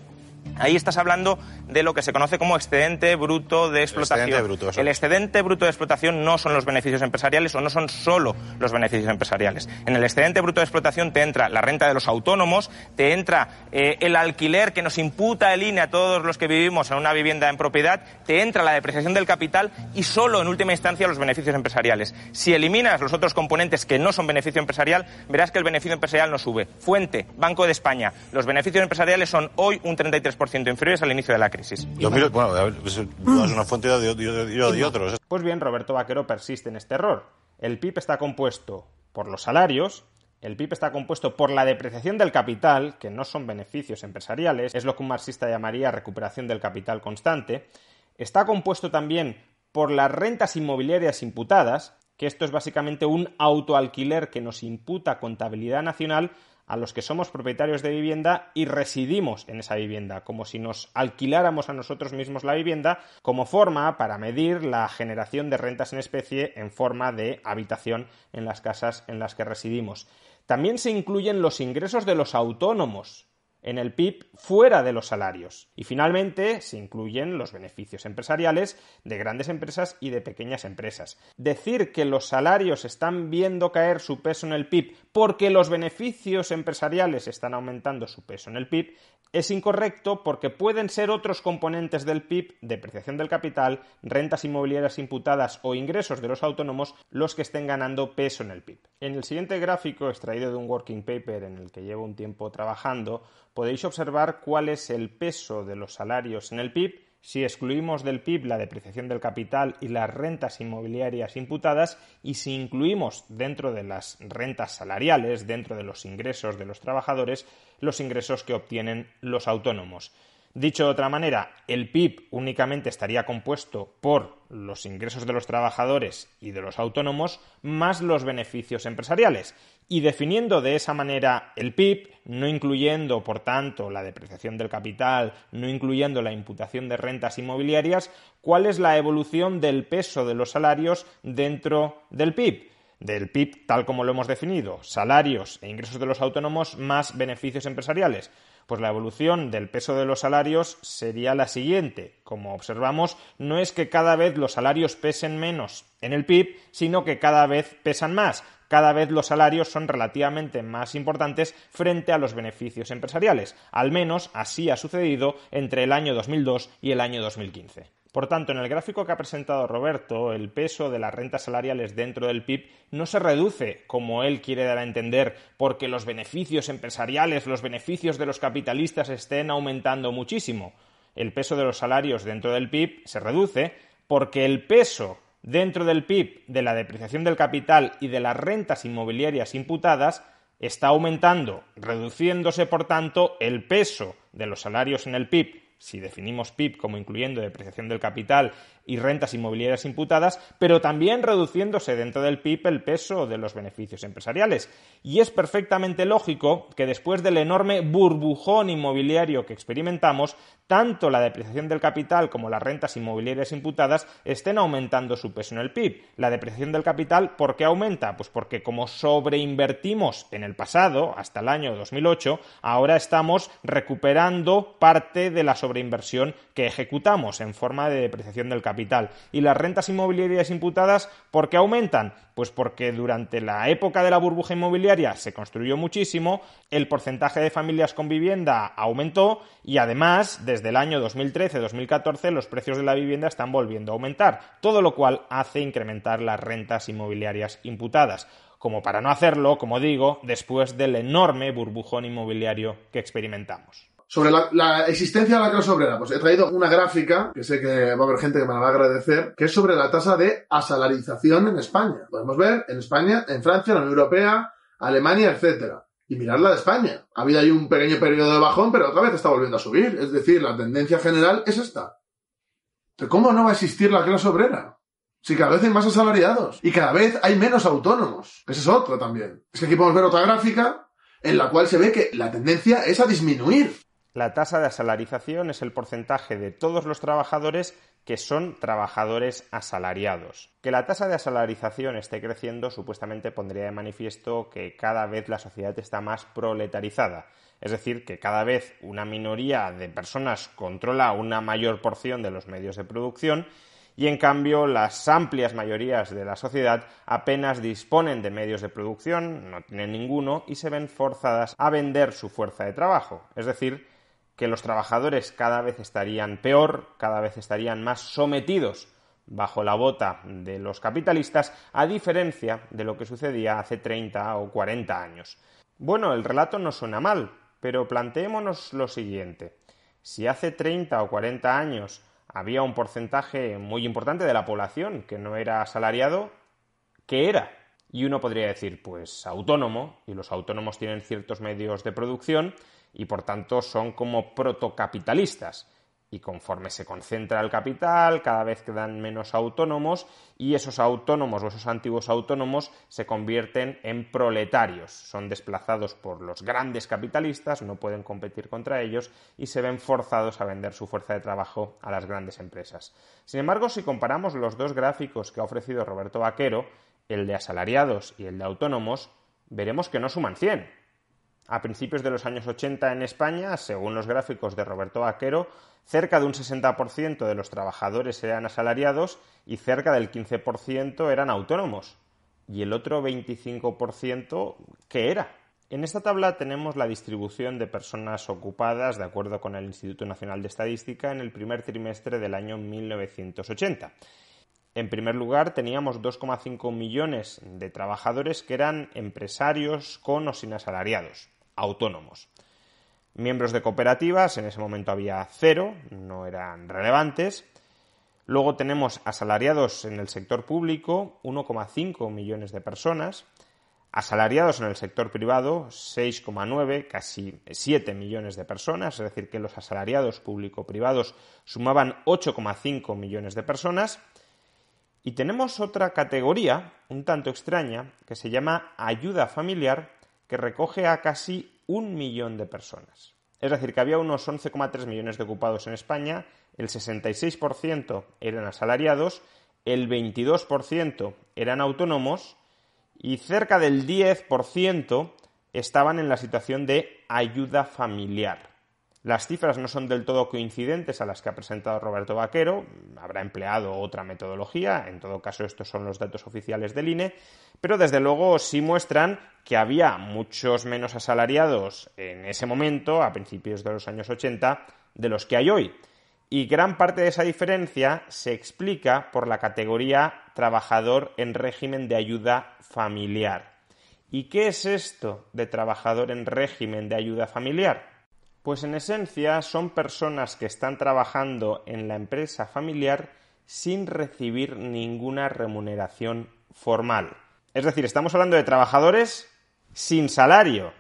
Ahí estás hablando de lo que se conoce como excedente bruto de explotación. El excedente bruto, de explotación no son los beneficios empresariales o no son solo los beneficios empresariales. En el excedente bruto de explotación te entra la renta de los autónomos, te entra eh, el alquiler que nos imputa el INE a todos los que vivimos en una vivienda en propiedad, te entra la depreciación del capital y solo en última instancia los beneficios empresariales. Si eliminas los otros componentes que no son beneficio empresarial, verás que el beneficio empresarial no sube. Fuente, Banco de España. Los beneficios empresariales son hoy un 33 ciento inferiores al inicio de la crisis. es una fuente otros. Pues bien, Roberto Vaquero persiste en este error. El PIB está compuesto por los salarios, el PIB está compuesto por la depreciación del capital, que no son beneficios empresariales, es lo que un marxista llamaría recuperación del capital constante. Está compuesto también por las rentas inmobiliarias imputadas, que esto es básicamente un autoalquiler que nos imputa contabilidad nacional a los que somos propietarios de vivienda y residimos en esa vivienda, como si nos alquiláramos a nosotros mismos la vivienda, como forma para medir la generación de rentas en especie en forma de habitación en las casas en las que residimos. También se incluyen los ingresos de los autónomos, en el PIB fuera de los salarios. Y finalmente se incluyen los beneficios empresariales de grandes empresas y de pequeñas empresas. Decir que los salarios están viendo caer su peso en el PIB porque los beneficios empresariales están aumentando su peso en el PIB es incorrecto porque pueden ser otros componentes del PIB, depreciación del capital, rentas inmobiliarias imputadas o ingresos de los autónomos los que estén ganando peso en el PIB. En el siguiente gráfico, extraído de un working paper en el que llevo un tiempo trabajando, podéis observar cuál es el peso de los salarios en el PIB si excluimos del PIB la depreciación del capital y las rentas inmobiliarias imputadas y si incluimos dentro de las rentas salariales, dentro de los ingresos de los trabajadores, los ingresos que obtienen los autónomos. Dicho de otra manera, el PIB únicamente estaría compuesto por los ingresos de los trabajadores y de los autónomos más los beneficios empresariales. Y definiendo de esa manera el PIB, no incluyendo, por tanto, la depreciación del capital, no incluyendo la imputación de rentas inmobiliarias, ¿cuál es la evolución del peso de los salarios dentro del PIB? del PIB tal como lo hemos definido, salarios e ingresos de los autónomos más beneficios empresariales. Pues la evolución del peso de los salarios sería la siguiente. Como observamos, no es que cada vez los salarios pesen menos en el PIB, sino que cada vez pesan más. Cada vez los salarios son relativamente más importantes frente a los beneficios empresariales. Al menos así ha sucedido entre el año 2002 y el año 2015. Por tanto, en el gráfico que ha presentado Roberto, el peso de las rentas salariales dentro del PIB no se reduce, como él quiere dar a entender, porque los beneficios empresariales, los beneficios de los capitalistas estén aumentando muchísimo. El peso de los salarios dentro del PIB se reduce porque el peso dentro del PIB de la depreciación del capital y de las rentas inmobiliarias imputadas está aumentando, reduciéndose, por tanto, el peso de los salarios en el PIB si definimos PIB como incluyendo depreciación del capital y rentas inmobiliarias imputadas, pero también reduciéndose dentro del PIB el peso de los beneficios empresariales. Y es perfectamente lógico que después del enorme burbujón inmobiliario que experimentamos, tanto la depreciación del capital como las rentas inmobiliarias imputadas estén aumentando su peso en el PIB. La depreciación del capital, ¿por qué aumenta? Pues porque como sobreinvertimos en el pasado, hasta el año 2008, ahora estamos recuperando parte de la sobreinversión que ejecutamos en forma de depreciación del capital capital. ¿Y las rentas inmobiliarias imputadas por qué aumentan? Pues porque durante la época de la burbuja inmobiliaria se construyó muchísimo, el porcentaje de familias con vivienda aumentó y además desde el año 2013-2014 los precios de la vivienda están volviendo a aumentar, todo lo cual hace incrementar las rentas inmobiliarias imputadas como para no hacerlo, como digo, después del enorme burbujón inmobiliario que experimentamos. Sobre la, existencia de la clase obrera, pues he traído una gráfica, que sé que va a haber gente que me la va a agradecer, que es sobre la tasa de asalarización en España. Podemos ver en España, en Francia, en la Unión Europea, Alemania, etcétera. Y mirar la de España. Ha habido ahí un pequeño periodo de bajón, pero otra vez está volviendo a subir. Es decir, la tendencia general es esta. Pero ¿Cómo no va a existir la clase obrera? Si cada vez hay más asalariados y cada vez hay menos autónomos. Esa es otra también. Es que aquí podemos ver otra gráfica en la cual se ve que la tendencia es a disminuir la tasa de asalarización es el porcentaje de todos los trabajadores que son trabajadores asalariados. Que la tasa de asalarización esté creciendo supuestamente pondría de manifiesto que cada vez la sociedad está más proletarizada, es decir, que cada vez una minoría de personas controla una mayor porción de los medios de producción y en cambio las amplias mayorías de la sociedad apenas disponen de medios de producción, no tienen ninguno y se ven forzadas a vender su fuerza de trabajo, es decir, que los trabajadores cada vez estarían peor, cada vez estarían más sometidos bajo la bota de los capitalistas, a diferencia de lo que sucedía hace 30 o 40 años. Bueno, el relato no suena mal, pero planteémonos lo siguiente. Si hace 30 o 40 años había un porcentaje muy importante de la población que no era asalariado, ¿qué era? Y uno podría decir, pues autónomo, y los autónomos tienen ciertos medios de producción, y por tanto son como protocapitalistas. Y conforme se concentra el capital, cada vez quedan menos autónomos y esos autónomos o esos antiguos autónomos se convierten en proletarios. Son desplazados por los grandes capitalistas, no pueden competir contra ellos y se ven forzados a vender su fuerza de trabajo a las grandes empresas. Sin embargo, si comparamos los dos gráficos que ha ofrecido Roberto Vaquero, el de asalariados y el de autónomos, veremos que no suman 100, a principios de los años 80 en España, según los gráficos de Roberto Vaquero, cerca de un 60% de los trabajadores eran asalariados y cerca del 15% eran autónomos. Y el otro 25%, ¿qué era? En esta tabla tenemos la distribución de personas ocupadas, de acuerdo con el Instituto Nacional de Estadística, en el primer trimestre del año 1980. En primer lugar, teníamos 2,5 millones de trabajadores que eran empresarios con o sin asalariados, autónomos. Miembros de cooperativas, en ese momento había cero, no eran relevantes. Luego tenemos asalariados en el sector público, 1,5 millones de personas. Asalariados en el sector privado, 6,9, casi 7 millones de personas, es decir, que los asalariados público-privados sumaban 8,5 millones de personas y tenemos otra categoría, un tanto extraña, que se llama ayuda familiar, que recoge a casi un millón de personas. Es decir, que había unos 11,3 millones de ocupados en España, el 66% eran asalariados, el 22% eran autónomos y cerca del 10% estaban en la situación de ayuda familiar. Las cifras no son del todo coincidentes a las que ha presentado Roberto Vaquero, habrá empleado otra metodología, en todo caso estos son los datos oficiales del INE, pero desde luego sí muestran que había muchos menos asalariados en ese momento, a principios de los años 80, de los que hay hoy. Y gran parte de esa diferencia se explica por la categoría trabajador en régimen de ayuda familiar. ¿Y qué es esto de trabajador en régimen de ayuda familiar? Pues en esencia son personas que están trabajando en la empresa familiar sin recibir ninguna remuneración formal. Es decir, estamos hablando de trabajadores sin salario,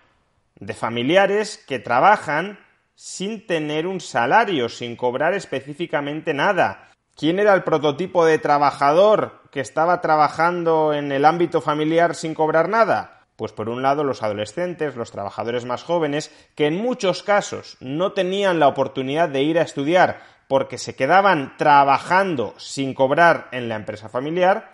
de familiares que trabajan sin tener un salario, sin cobrar específicamente nada. ¿Quién era el prototipo de trabajador que estaba trabajando en el ámbito familiar sin cobrar nada? Pues por un lado los adolescentes, los trabajadores más jóvenes, que en muchos casos no tenían la oportunidad de ir a estudiar porque se quedaban trabajando sin cobrar en la empresa familiar,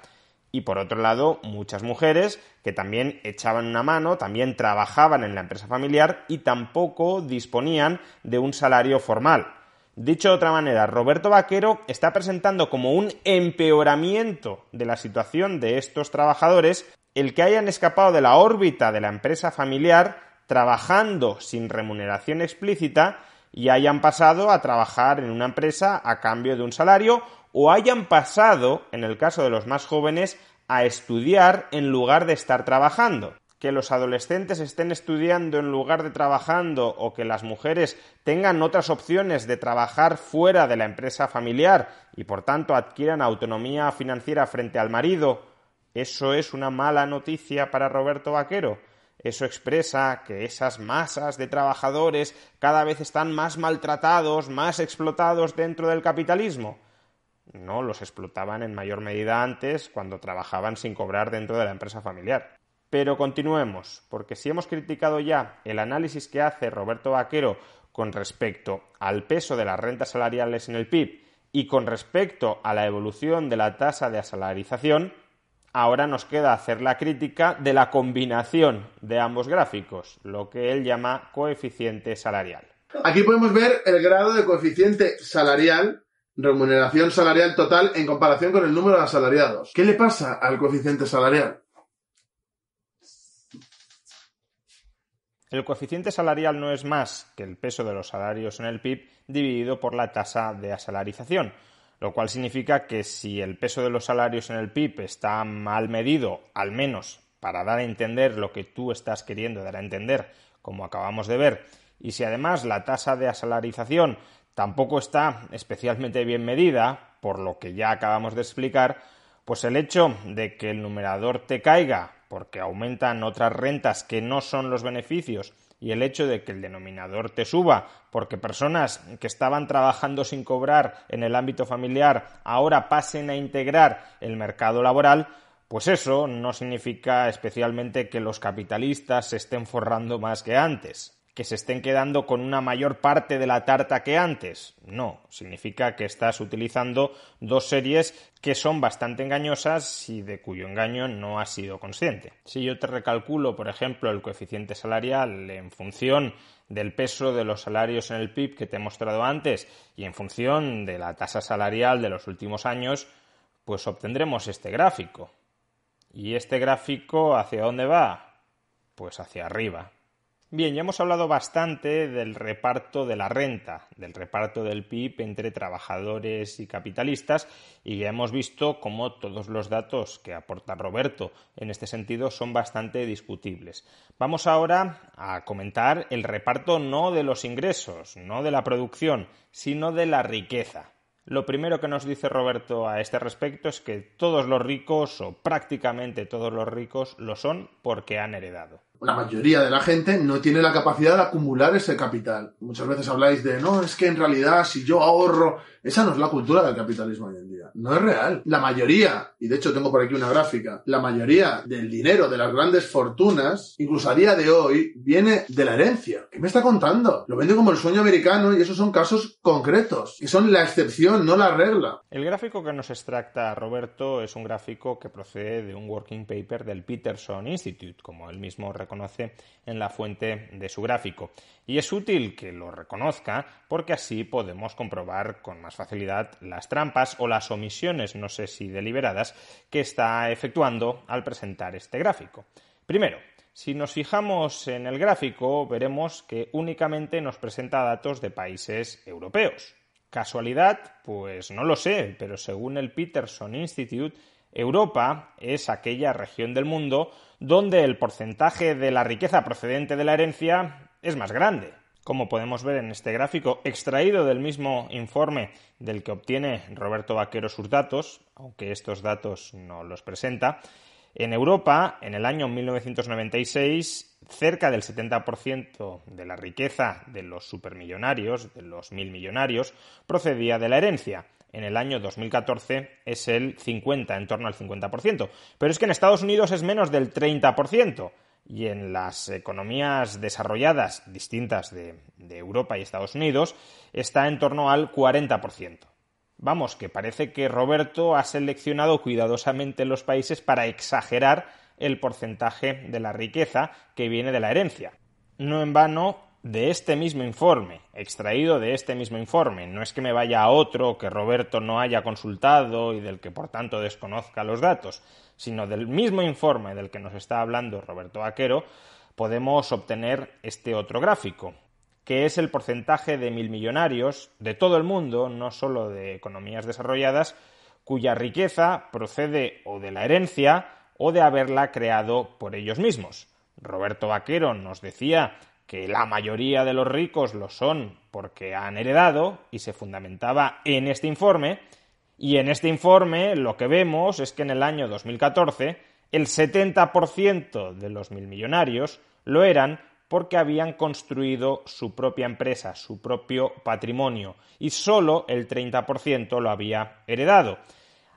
y por otro lado muchas mujeres que también echaban una mano, también trabajaban en la empresa familiar y tampoco disponían de un salario formal. Dicho de otra manera, Roberto Vaquero está presentando como un empeoramiento de la situación de estos trabajadores el que hayan escapado de la órbita de la empresa familiar trabajando sin remuneración explícita y hayan pasado a trabajar en una empresa a cambio de un salario o hayan pasado, en el caso de los más jóvenes, a estudiar en lugar de estar trabajando. Que los adolescentes estén estudiando en lugar de trabajando o que las mujeres tengan otras opciones de trabajar fuera de la empresa familiar y por tanto adquieran autonomía financiera frente al marido eso es una mala noticia para Roberto Vaquero. Eso expresa que esas masas de trabajadores cada vez están más maltratados, más explotados dentro del capitalismo. No los explotaban en mayor medida antes cuando trabajaban sin cobrar dentro de la empresa familiar. Pero continuemos, porque si hemos criticado ya el análisis que hace Roberto Vaquero con respecto al peso de las rentas salariales en el PIB y con respecto a la evolución de la tasa de asalarización, Ahora nos queda hacer la crítica de la combinación de ambos gráficos, lo que él llama coeficiente salarial. Aquí podemos ver el grado de coeficiente salarial, remuneración salarial total en comparación con el número de asalariados. ¿Qué le pasa al coeficiente salarial? El coeficiente salarial no es más que el peso de los salarios en el PIB dividido por la tasa de asalarización, lo cual significa que si el peso de los salarios en el PIB está mal medido, al menos para dar a entender lo que tú estás queriendo dar a entender, como acabamos de ver, y si además la tasa de asalarización tampoco está especialmente bien medida, por lo que ya acabamos de explicar, pues el hecho de que el numerador te caiga porque aumentan otras rentas que no son los beneficios y el hecho de que el denominador te suba, porque personas que estaban trabajando sin cobrar en el ámbito familiar ahora pasen a integrar el mercado laboral, pues eso no significa especialmente que los capitalistas se estén forrando más que antes que se estén quedando con una mayor parte de la tarta que antes. No, significa que estás utilizando dos series que son bastante engañosas y de cuyo engaño no has sido consciente. Si yo te recalculo, por ejemplo, el coeficiente salarial en función del peso de los salarios en el PIB que te he mostrado antes y en función de la tasa salarial de los últimos años, pues obtendremos este gráfico. ¿Y este gráfico hacia dónde va? Pues hacia arriba. Bien, ya hemos hablado bastante del reparto de la renta, del reparto del PIB entre trabajadores y capitalistas, y ya hemos visto cómo todos los datos que aporta Roberto en este sentido son bastante discutibles. Vamos ahora a comentar el reparto no de los ingresos, no de la producción, sino de la riqueza. Lo primero que nos dice Roberto a este respecto es que todos los ricos, o prácticamente todos los ricos, lo son porque han heredado la mayoría de la gente no tiene la capacidad de acumular ese capital. Muchas veces habláis de, no, es que en realidad si yo ahorro, esa no es la cultura del capitalismo hoy en día. No es real. La mayoría, y de hecho tengo por aquí una gráfica, la mayoría del dinero de las grandes fortunas, incluso a día de hoy, viene de la herencia. ¿Qué me está contando? Lo vende como el sueño americano y esos son casos concretos, que son la excepción, no la regla. El gráfico que nos extracta Roberto es un gráfico que procede de un working paper del Peterson Institute, como él mismo conoce en la fuente de su gráfico. Y es útil que lo reconozca porque así podemos comprobar con más facilidad las trampas o las omisiones, no sé si deliberadas, que está efectuando al presentar este gráfico. Primero, si nos fijamos en el gráfico, veremos que únicamente nos presenta datos de países europeos. ¿Casualidad? Pues no lo sé, pero según el Peterson Institute, Europa es aquella región del mundo donde el porcentaje de la riqueza procedente de la herencia es más grande. Como podemos ver en este gráfico extraído del mismo informe del que obtiene Roberto Vaquero sus datos, aunque estos datos no los presenta, en Europa, en el año 1996, cerca del 70% de la riqueza de los supermillonarios, de los mil millonarios, procedía de la herencia en el año 2014 es el 50, en torno al 50%. Pero es que en Estados Unidos es menos del 30%. Y en las economías desarrolladas distintas de, Europa y Estados Unidos está en torno al 40%. Vamos, que parece que Roberto ha seleccionado cuidadosamente los países para exagerar el porcentaje de la riqueza que viene de la herencia. No en vano, de este mismo informe, extraído de este mismo informe. No es que me vaya a otro que Roberto no haya consultado y del que por tanto desconozca los datos, sino del mismo informe del que nos está hablando Roberto Vaquero, podemos obtener este otro gráfico, que es el porcentaje de mil millonarios de todo el mundo, no solo de economías desarrolladas, cuya riqueza procede o de la herencia o de haberla creado por ellos mismos. Roberto Vaquero nos decía que la mayoría de los ricos lo son porque han heredado y se fundamentaba en este informe, y en este informe lo que vemos es que en el año 2014 el 70% de los mil millonarios lo eran porque habían construido su propia empresa, su propio patrimonio, y solo el 30% lo había heredado.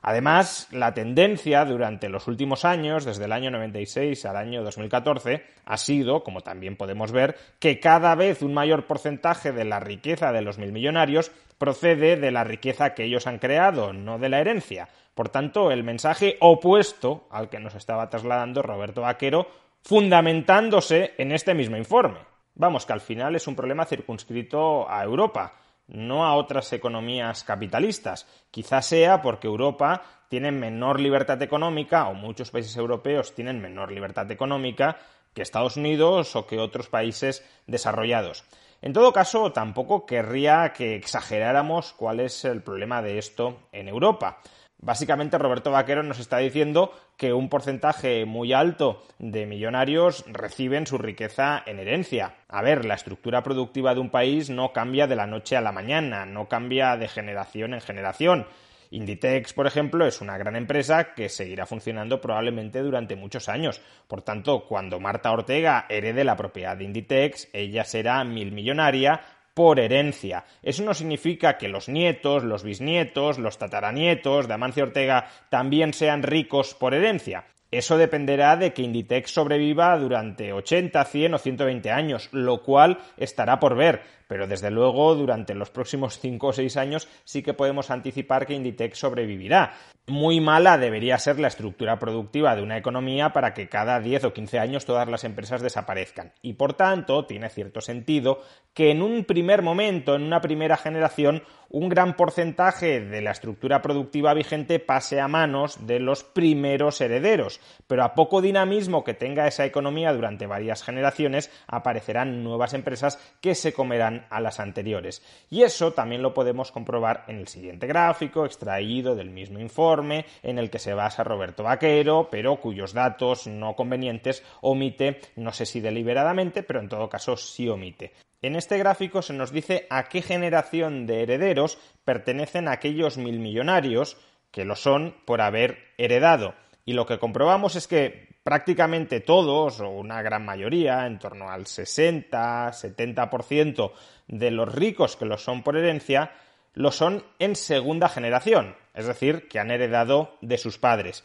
Además, la tendencia durante los últimos años, desde el año 96 al año 2014, ha sido, como también podemos ver, que cada vez un mayor porcentaje de la riqueza de los mil millonarios procede de la riqueza que ellos han creado, no de la herencia. Por tanto, el mensaje opuesto al que nos estaba trasladando Roberto Vaquero, fundamentándose en este mismo informe. Vamos, que al final es un problema circunscrito a Europa no a otras economías capitalistas. Quizás sea porque Europa tiene menor libertad económica o muchos países europeos tienen menor libertad económica que Estados Unidos o que otros países desarrollados. En todo caso, tampoco querría que exageráramos cuál es el problema de esto en Europa. Básicamente Roberto Vaquero nos está diciendo que un porcentaje muy alto de millonarios reciben su riqueza en herencia. A ver, la estructura productiva de un país no cambia de la noche a la mañana, no cambia de generación en generación. Inditex, por ejemplo, es una gran empresa que seguirá funcionando probablemente durante muchos años. Por tanto, cuando Marta Ortega herede la propiedad de Inditex, ella será mil millonaria, por herencia. Eso no significa que los nietos, los bisnietos, los tataranietos de Amancio Ortega también sean ricos por herencia. Eso dependerá de que Inditex sobreviva durante 80, 100 o 120 años, lo cual estará por ver. Pero desde luego, durante los próximos 5 o 6 años sí que podemos anticipar que Inditex sobrevivirá. Muy mala debería ser la estructura productiva de una economía para que cada 10 o 15 años todas las empresas desaparezcan. Y por tanto, tiene cierto sentido que en un primer momento, en una primera generación, un gran porcentaje de la estructura productiva vigente pase a manos de los primeros herederos, pero a poco dinamismo que tenga esa economía durante varias generaciones aparecerán nuevas empresas que se comerán a las anteriores. Y eso también lo podemos comprobar en el siguiente gráfico, extraído del mismo informe, en el que se basa Roberto Vaquero, pero cuyos datos no convenientes omite, no sé si deliberadamente, pero en todo caso sí omite. En este gráfico se nos dice a qué generación de herederos pertenecen aquellos mil millonarios que lo son por haber heredado. Y lo que comprobamos es que prácticamente todos, o una gran mayoría, en torno al 60-70% de los ricos que lo son por herencia, lo son en segunda generación, es decir, que han heredado de sus padres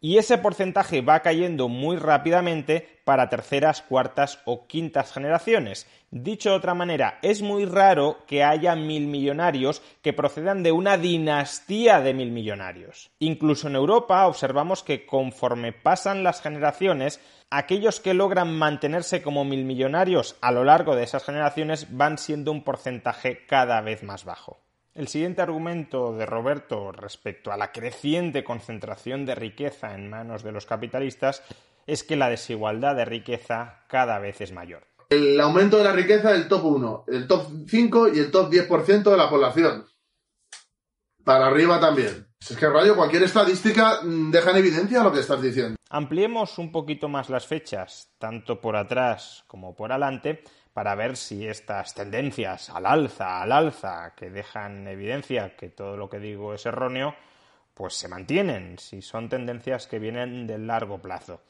y ese porcentaje va cayendo muy rápidamente para terceras, cuartas o quintas generaciones. Dicho de otra manera, es muy raro que haya mil millonarios que procedan de una dinastía de mil millonarios. Incluso en Europa observamos que conforme pasan las generaciones, aquellos que logran mantenerse como mil millonarios a lo largo de esas generaciones van siendo un porcentaje cada vez más bajo. El siguiente argumento de Roberto respecto a la creciente concentración de riqueza en manos de los capitalistas es que la desigualdad de riqueza cada vez es mayor. El aumento de la riqueza del top 1, el top 5 y el top 10% de la población. Para arriba también. es que rayo, cualquier estadística mm, deja en evidencia lo que estás diciendo. Ampliemos un poquito más las fechas, tanto por atrás como por adelante, para ver si estas tendencias al alza, al alza, que dejan evidencia que todo lo que digo es erróneo, pues se mantienen, si son tendencias que vienen del largo plazo.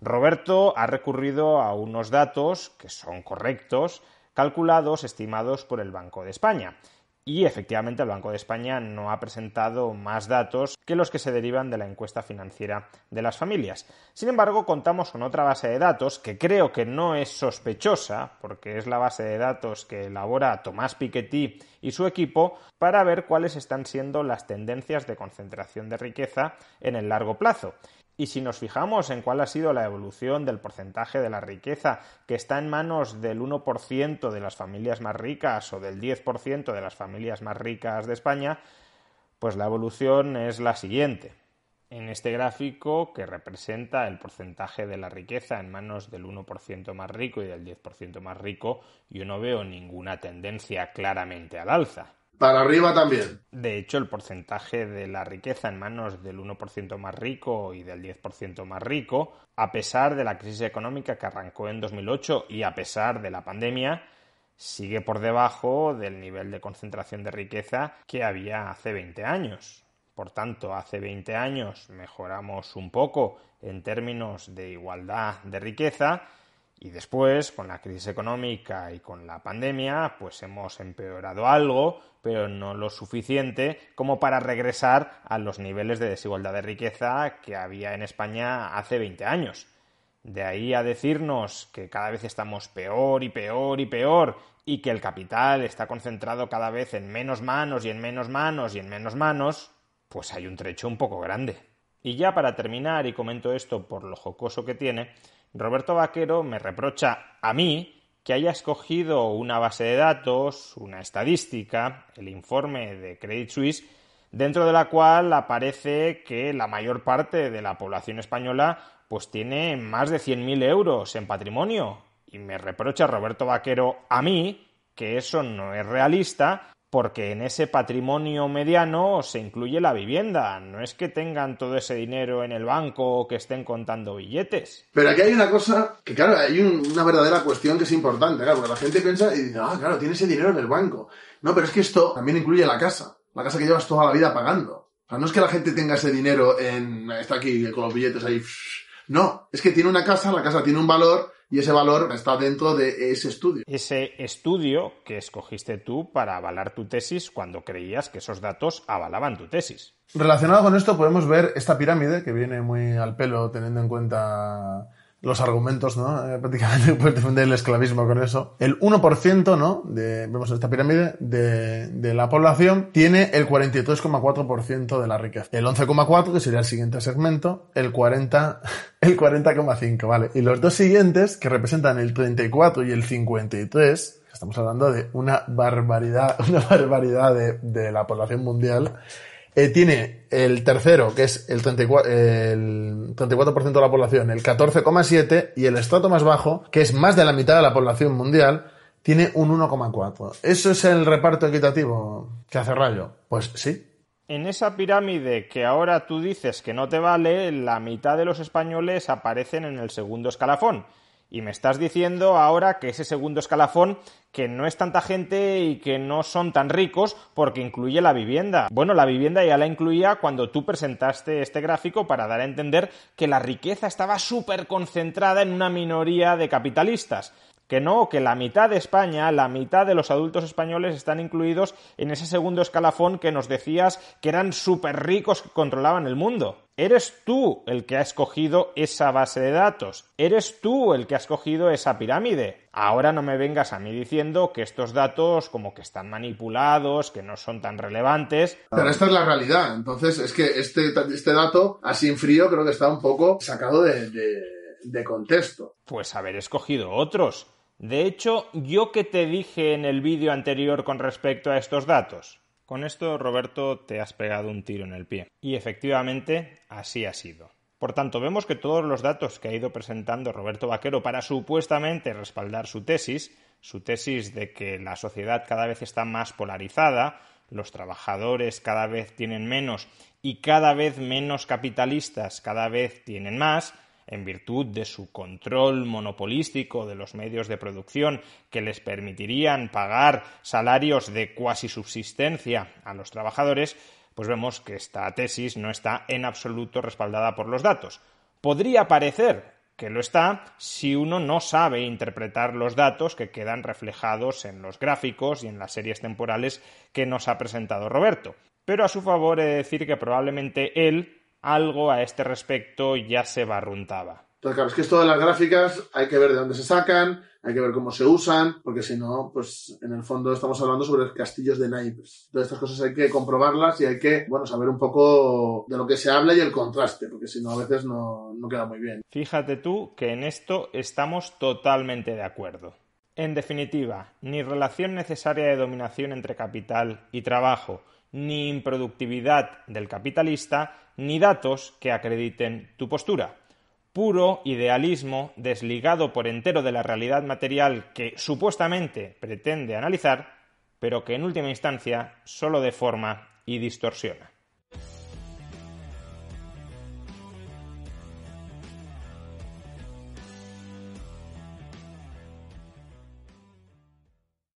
Roberto ha recurrido a unos datos que son correctos, calculados, estimados por el Banco de España, y efectivamente el Banco de España no ha presentado más datos que los que se derivan de la encuesta financiera de las familias. Sin embargo, contamos con otra base de datos que creo que no es sospechosa, porque es la base de datos que elabora Tomás Piketty y su equipo para ver cuáles están siendo las tendencias de concentración de riqueza en el largo plazo. Y si nos fijamos en cuál ha sido la evolución del porcentaje de la riqueza que está en manos del 1% de las familias más ricas o del 10% de las familias más ricas de España, pues la evolución es la siguiente. En este gráfico, que representa el porcentaje de la riqueza en manos del 1% más rico y del 10% más rico, yo no veo ninguna tendencia claramente al alza. Para arriba también. De hecho, el porcentaje de la riqueza en manos del 1% más rico y del 10% más rico, a pesar de la crisis económica que arrancó en 2008 y a pesar de la pandemia, sigue por debajo del nivel de concentración de riqueza que había hace 20 años. Por tanto, hace 20 años mejoramos un poco en términos de igualdad de riqueza, y después, con la crisis económica y con la pandemia, pues hemos empeorado algo, pero no lo suficiente como para regresar a los niveles de desigualdad de riqueza que había en España hace 20 años. De ahí a decirnos que cada vez estamos peor y peor y peor y que el capital está concentrado cada vez en menos manos y en menos manos y en menos manos, pues hay un trecho un poco grande. Y ya para terminar, y comento esto por lo jocoso que tiene, Roberto Vaquero me reprocha a mí que haya escogido una base de datos, una estadística, el informe de Credit Suisse, dentro de la cual aparece que la mayor parte de la población española pues tiene más de 100.000 euros en patrimonio. Y me reprocha Roberto Vaquero a mí que eso no es realista porque en ese patrimonio mediano se incluye la vivienda, no es que tengan todo ese dinero en el banco o que estén contando billetes. Pero aquí hay una cosa que, claro, hay una verdadera cuestión que es importante, claro, porque la gente piensa y dice, ah, claro, tiene ese dinero en el banco. No, pero es que esto también incluye la casa, la casa que llevas toda la vida pagando. O sea, no es que la gente tenga ese dinero en, está aquí con los billetes ahí, no, es que tiene una casa, la casa tiene un valor y ese valor está dentro de ese estudio. Ese estudio que escogiste tú para avalar tu tesis cuando creías que esos datos avalaban tu tesis. Relacionado con esto podemos ver esta pirámide que viene muy al pelo teniendo en cuenta los argumentos, ¿no? Eh, prácticamente puedes defender el esclavismo con eso. El 1%, ¿no? De, vemos esta pirámide, de, la población tiene el 43,4% de la riqueza. El 11,4, que sería el siguiente segmento, el 40, el 40,5, ¿vale? Y los dos siguientes, que representan el 34 y el 53, estamos hablando de una barbaridad, una barbaridad de la población mundial, eh, tiene el tercero, que es el 34%, el 34 de la población, el 14,7%, y el estrato más bajo, que es más de la mitad de la población mundial, tiene un 1,4%. ¿Eso es el reparto equitativo que hace Rayo? Pues sí. En esa pirámide que ahora tú dices que no te vale, la mitad de los españoles aparecen en el segundo escalafón. Y me estás diciendo ahora que ese segundo escalafón que no es tanta gente y que no son tan ricos porque incluye la vivienda. Bueno, la vivienda ya la incluía cuando tú presentaste este gráfico para dar a entender que la riqueza estaba súper concentrada en una minoría de capitalistas que no, que la mitad de España, la mitad de los adultos españoles están incluidos en ese segundo escalafón que nos decías que eran súper ricos que controlaban el mundo. Eres tú el que ha escogido esa base de datos. Eres tú el que ha escogido esa pirámide. Ahora no me vengas a mí diciendo que estos datos como que están manipulados, que no son tan relevantes. Pero esta es la realidad. Entonces, es que este, este dato, así en frío, creo que está un poco sacado de de contexto. Pues haber escogido otros. De hecho, yo que te dije en el vídeo anterior con respecto a estos datos. Con esto, Roberto, te has pegado un tiro en el pie. Y efectivamente, así ha sido. Por tanto, vemos que todos los datos que ha ido presentando Roberto Vaquero para supuestamente respaldar su tesis, su tesis de que la sociedad cada vez está más polarizada, los trabajadores cada vez tienen menos y cada vez menos capitalistas cada vez tienen más, en virtud de su control monopolístico de los medios de producción que les permitirían pagar salarios de cuasi subsistencia a los trabajadores, pues vemos que esta tesis no está en absoluto respaldada por los datos. Podría parecer que lo está si uno no sabe interpretar los datos que quedan reflejados en los gráficos y en las series temporales que nos ha presentado Roberto. Pero a su favor he de decir que probablemente él algo a este respecto ya se barruntaba. Entonces, claro, es que esto de las gráficas hay que ver de dónde se sacan, hay que ver cómo se usan, porque si no, pues en el fondo estamos hablando sobre castillos de naipes. Todas estas cosas hay que comprobarlas y hay que, bueno, saber un poco de lo que se habla y el contraste, porque si no, a veces no, no queda muy bien. Fíjate tú que en esto estamos totalmente de acuerdo. En definitiva, ni relación necesaria de dominación entre capital y trabajo, ni improductividad del capitalista, ni datos que acrediten tu postura. Puro idealismo desligado por entero de la realidad material que supuestamente pretende analizar, pero que en última instancia solo deforma y distorsiona.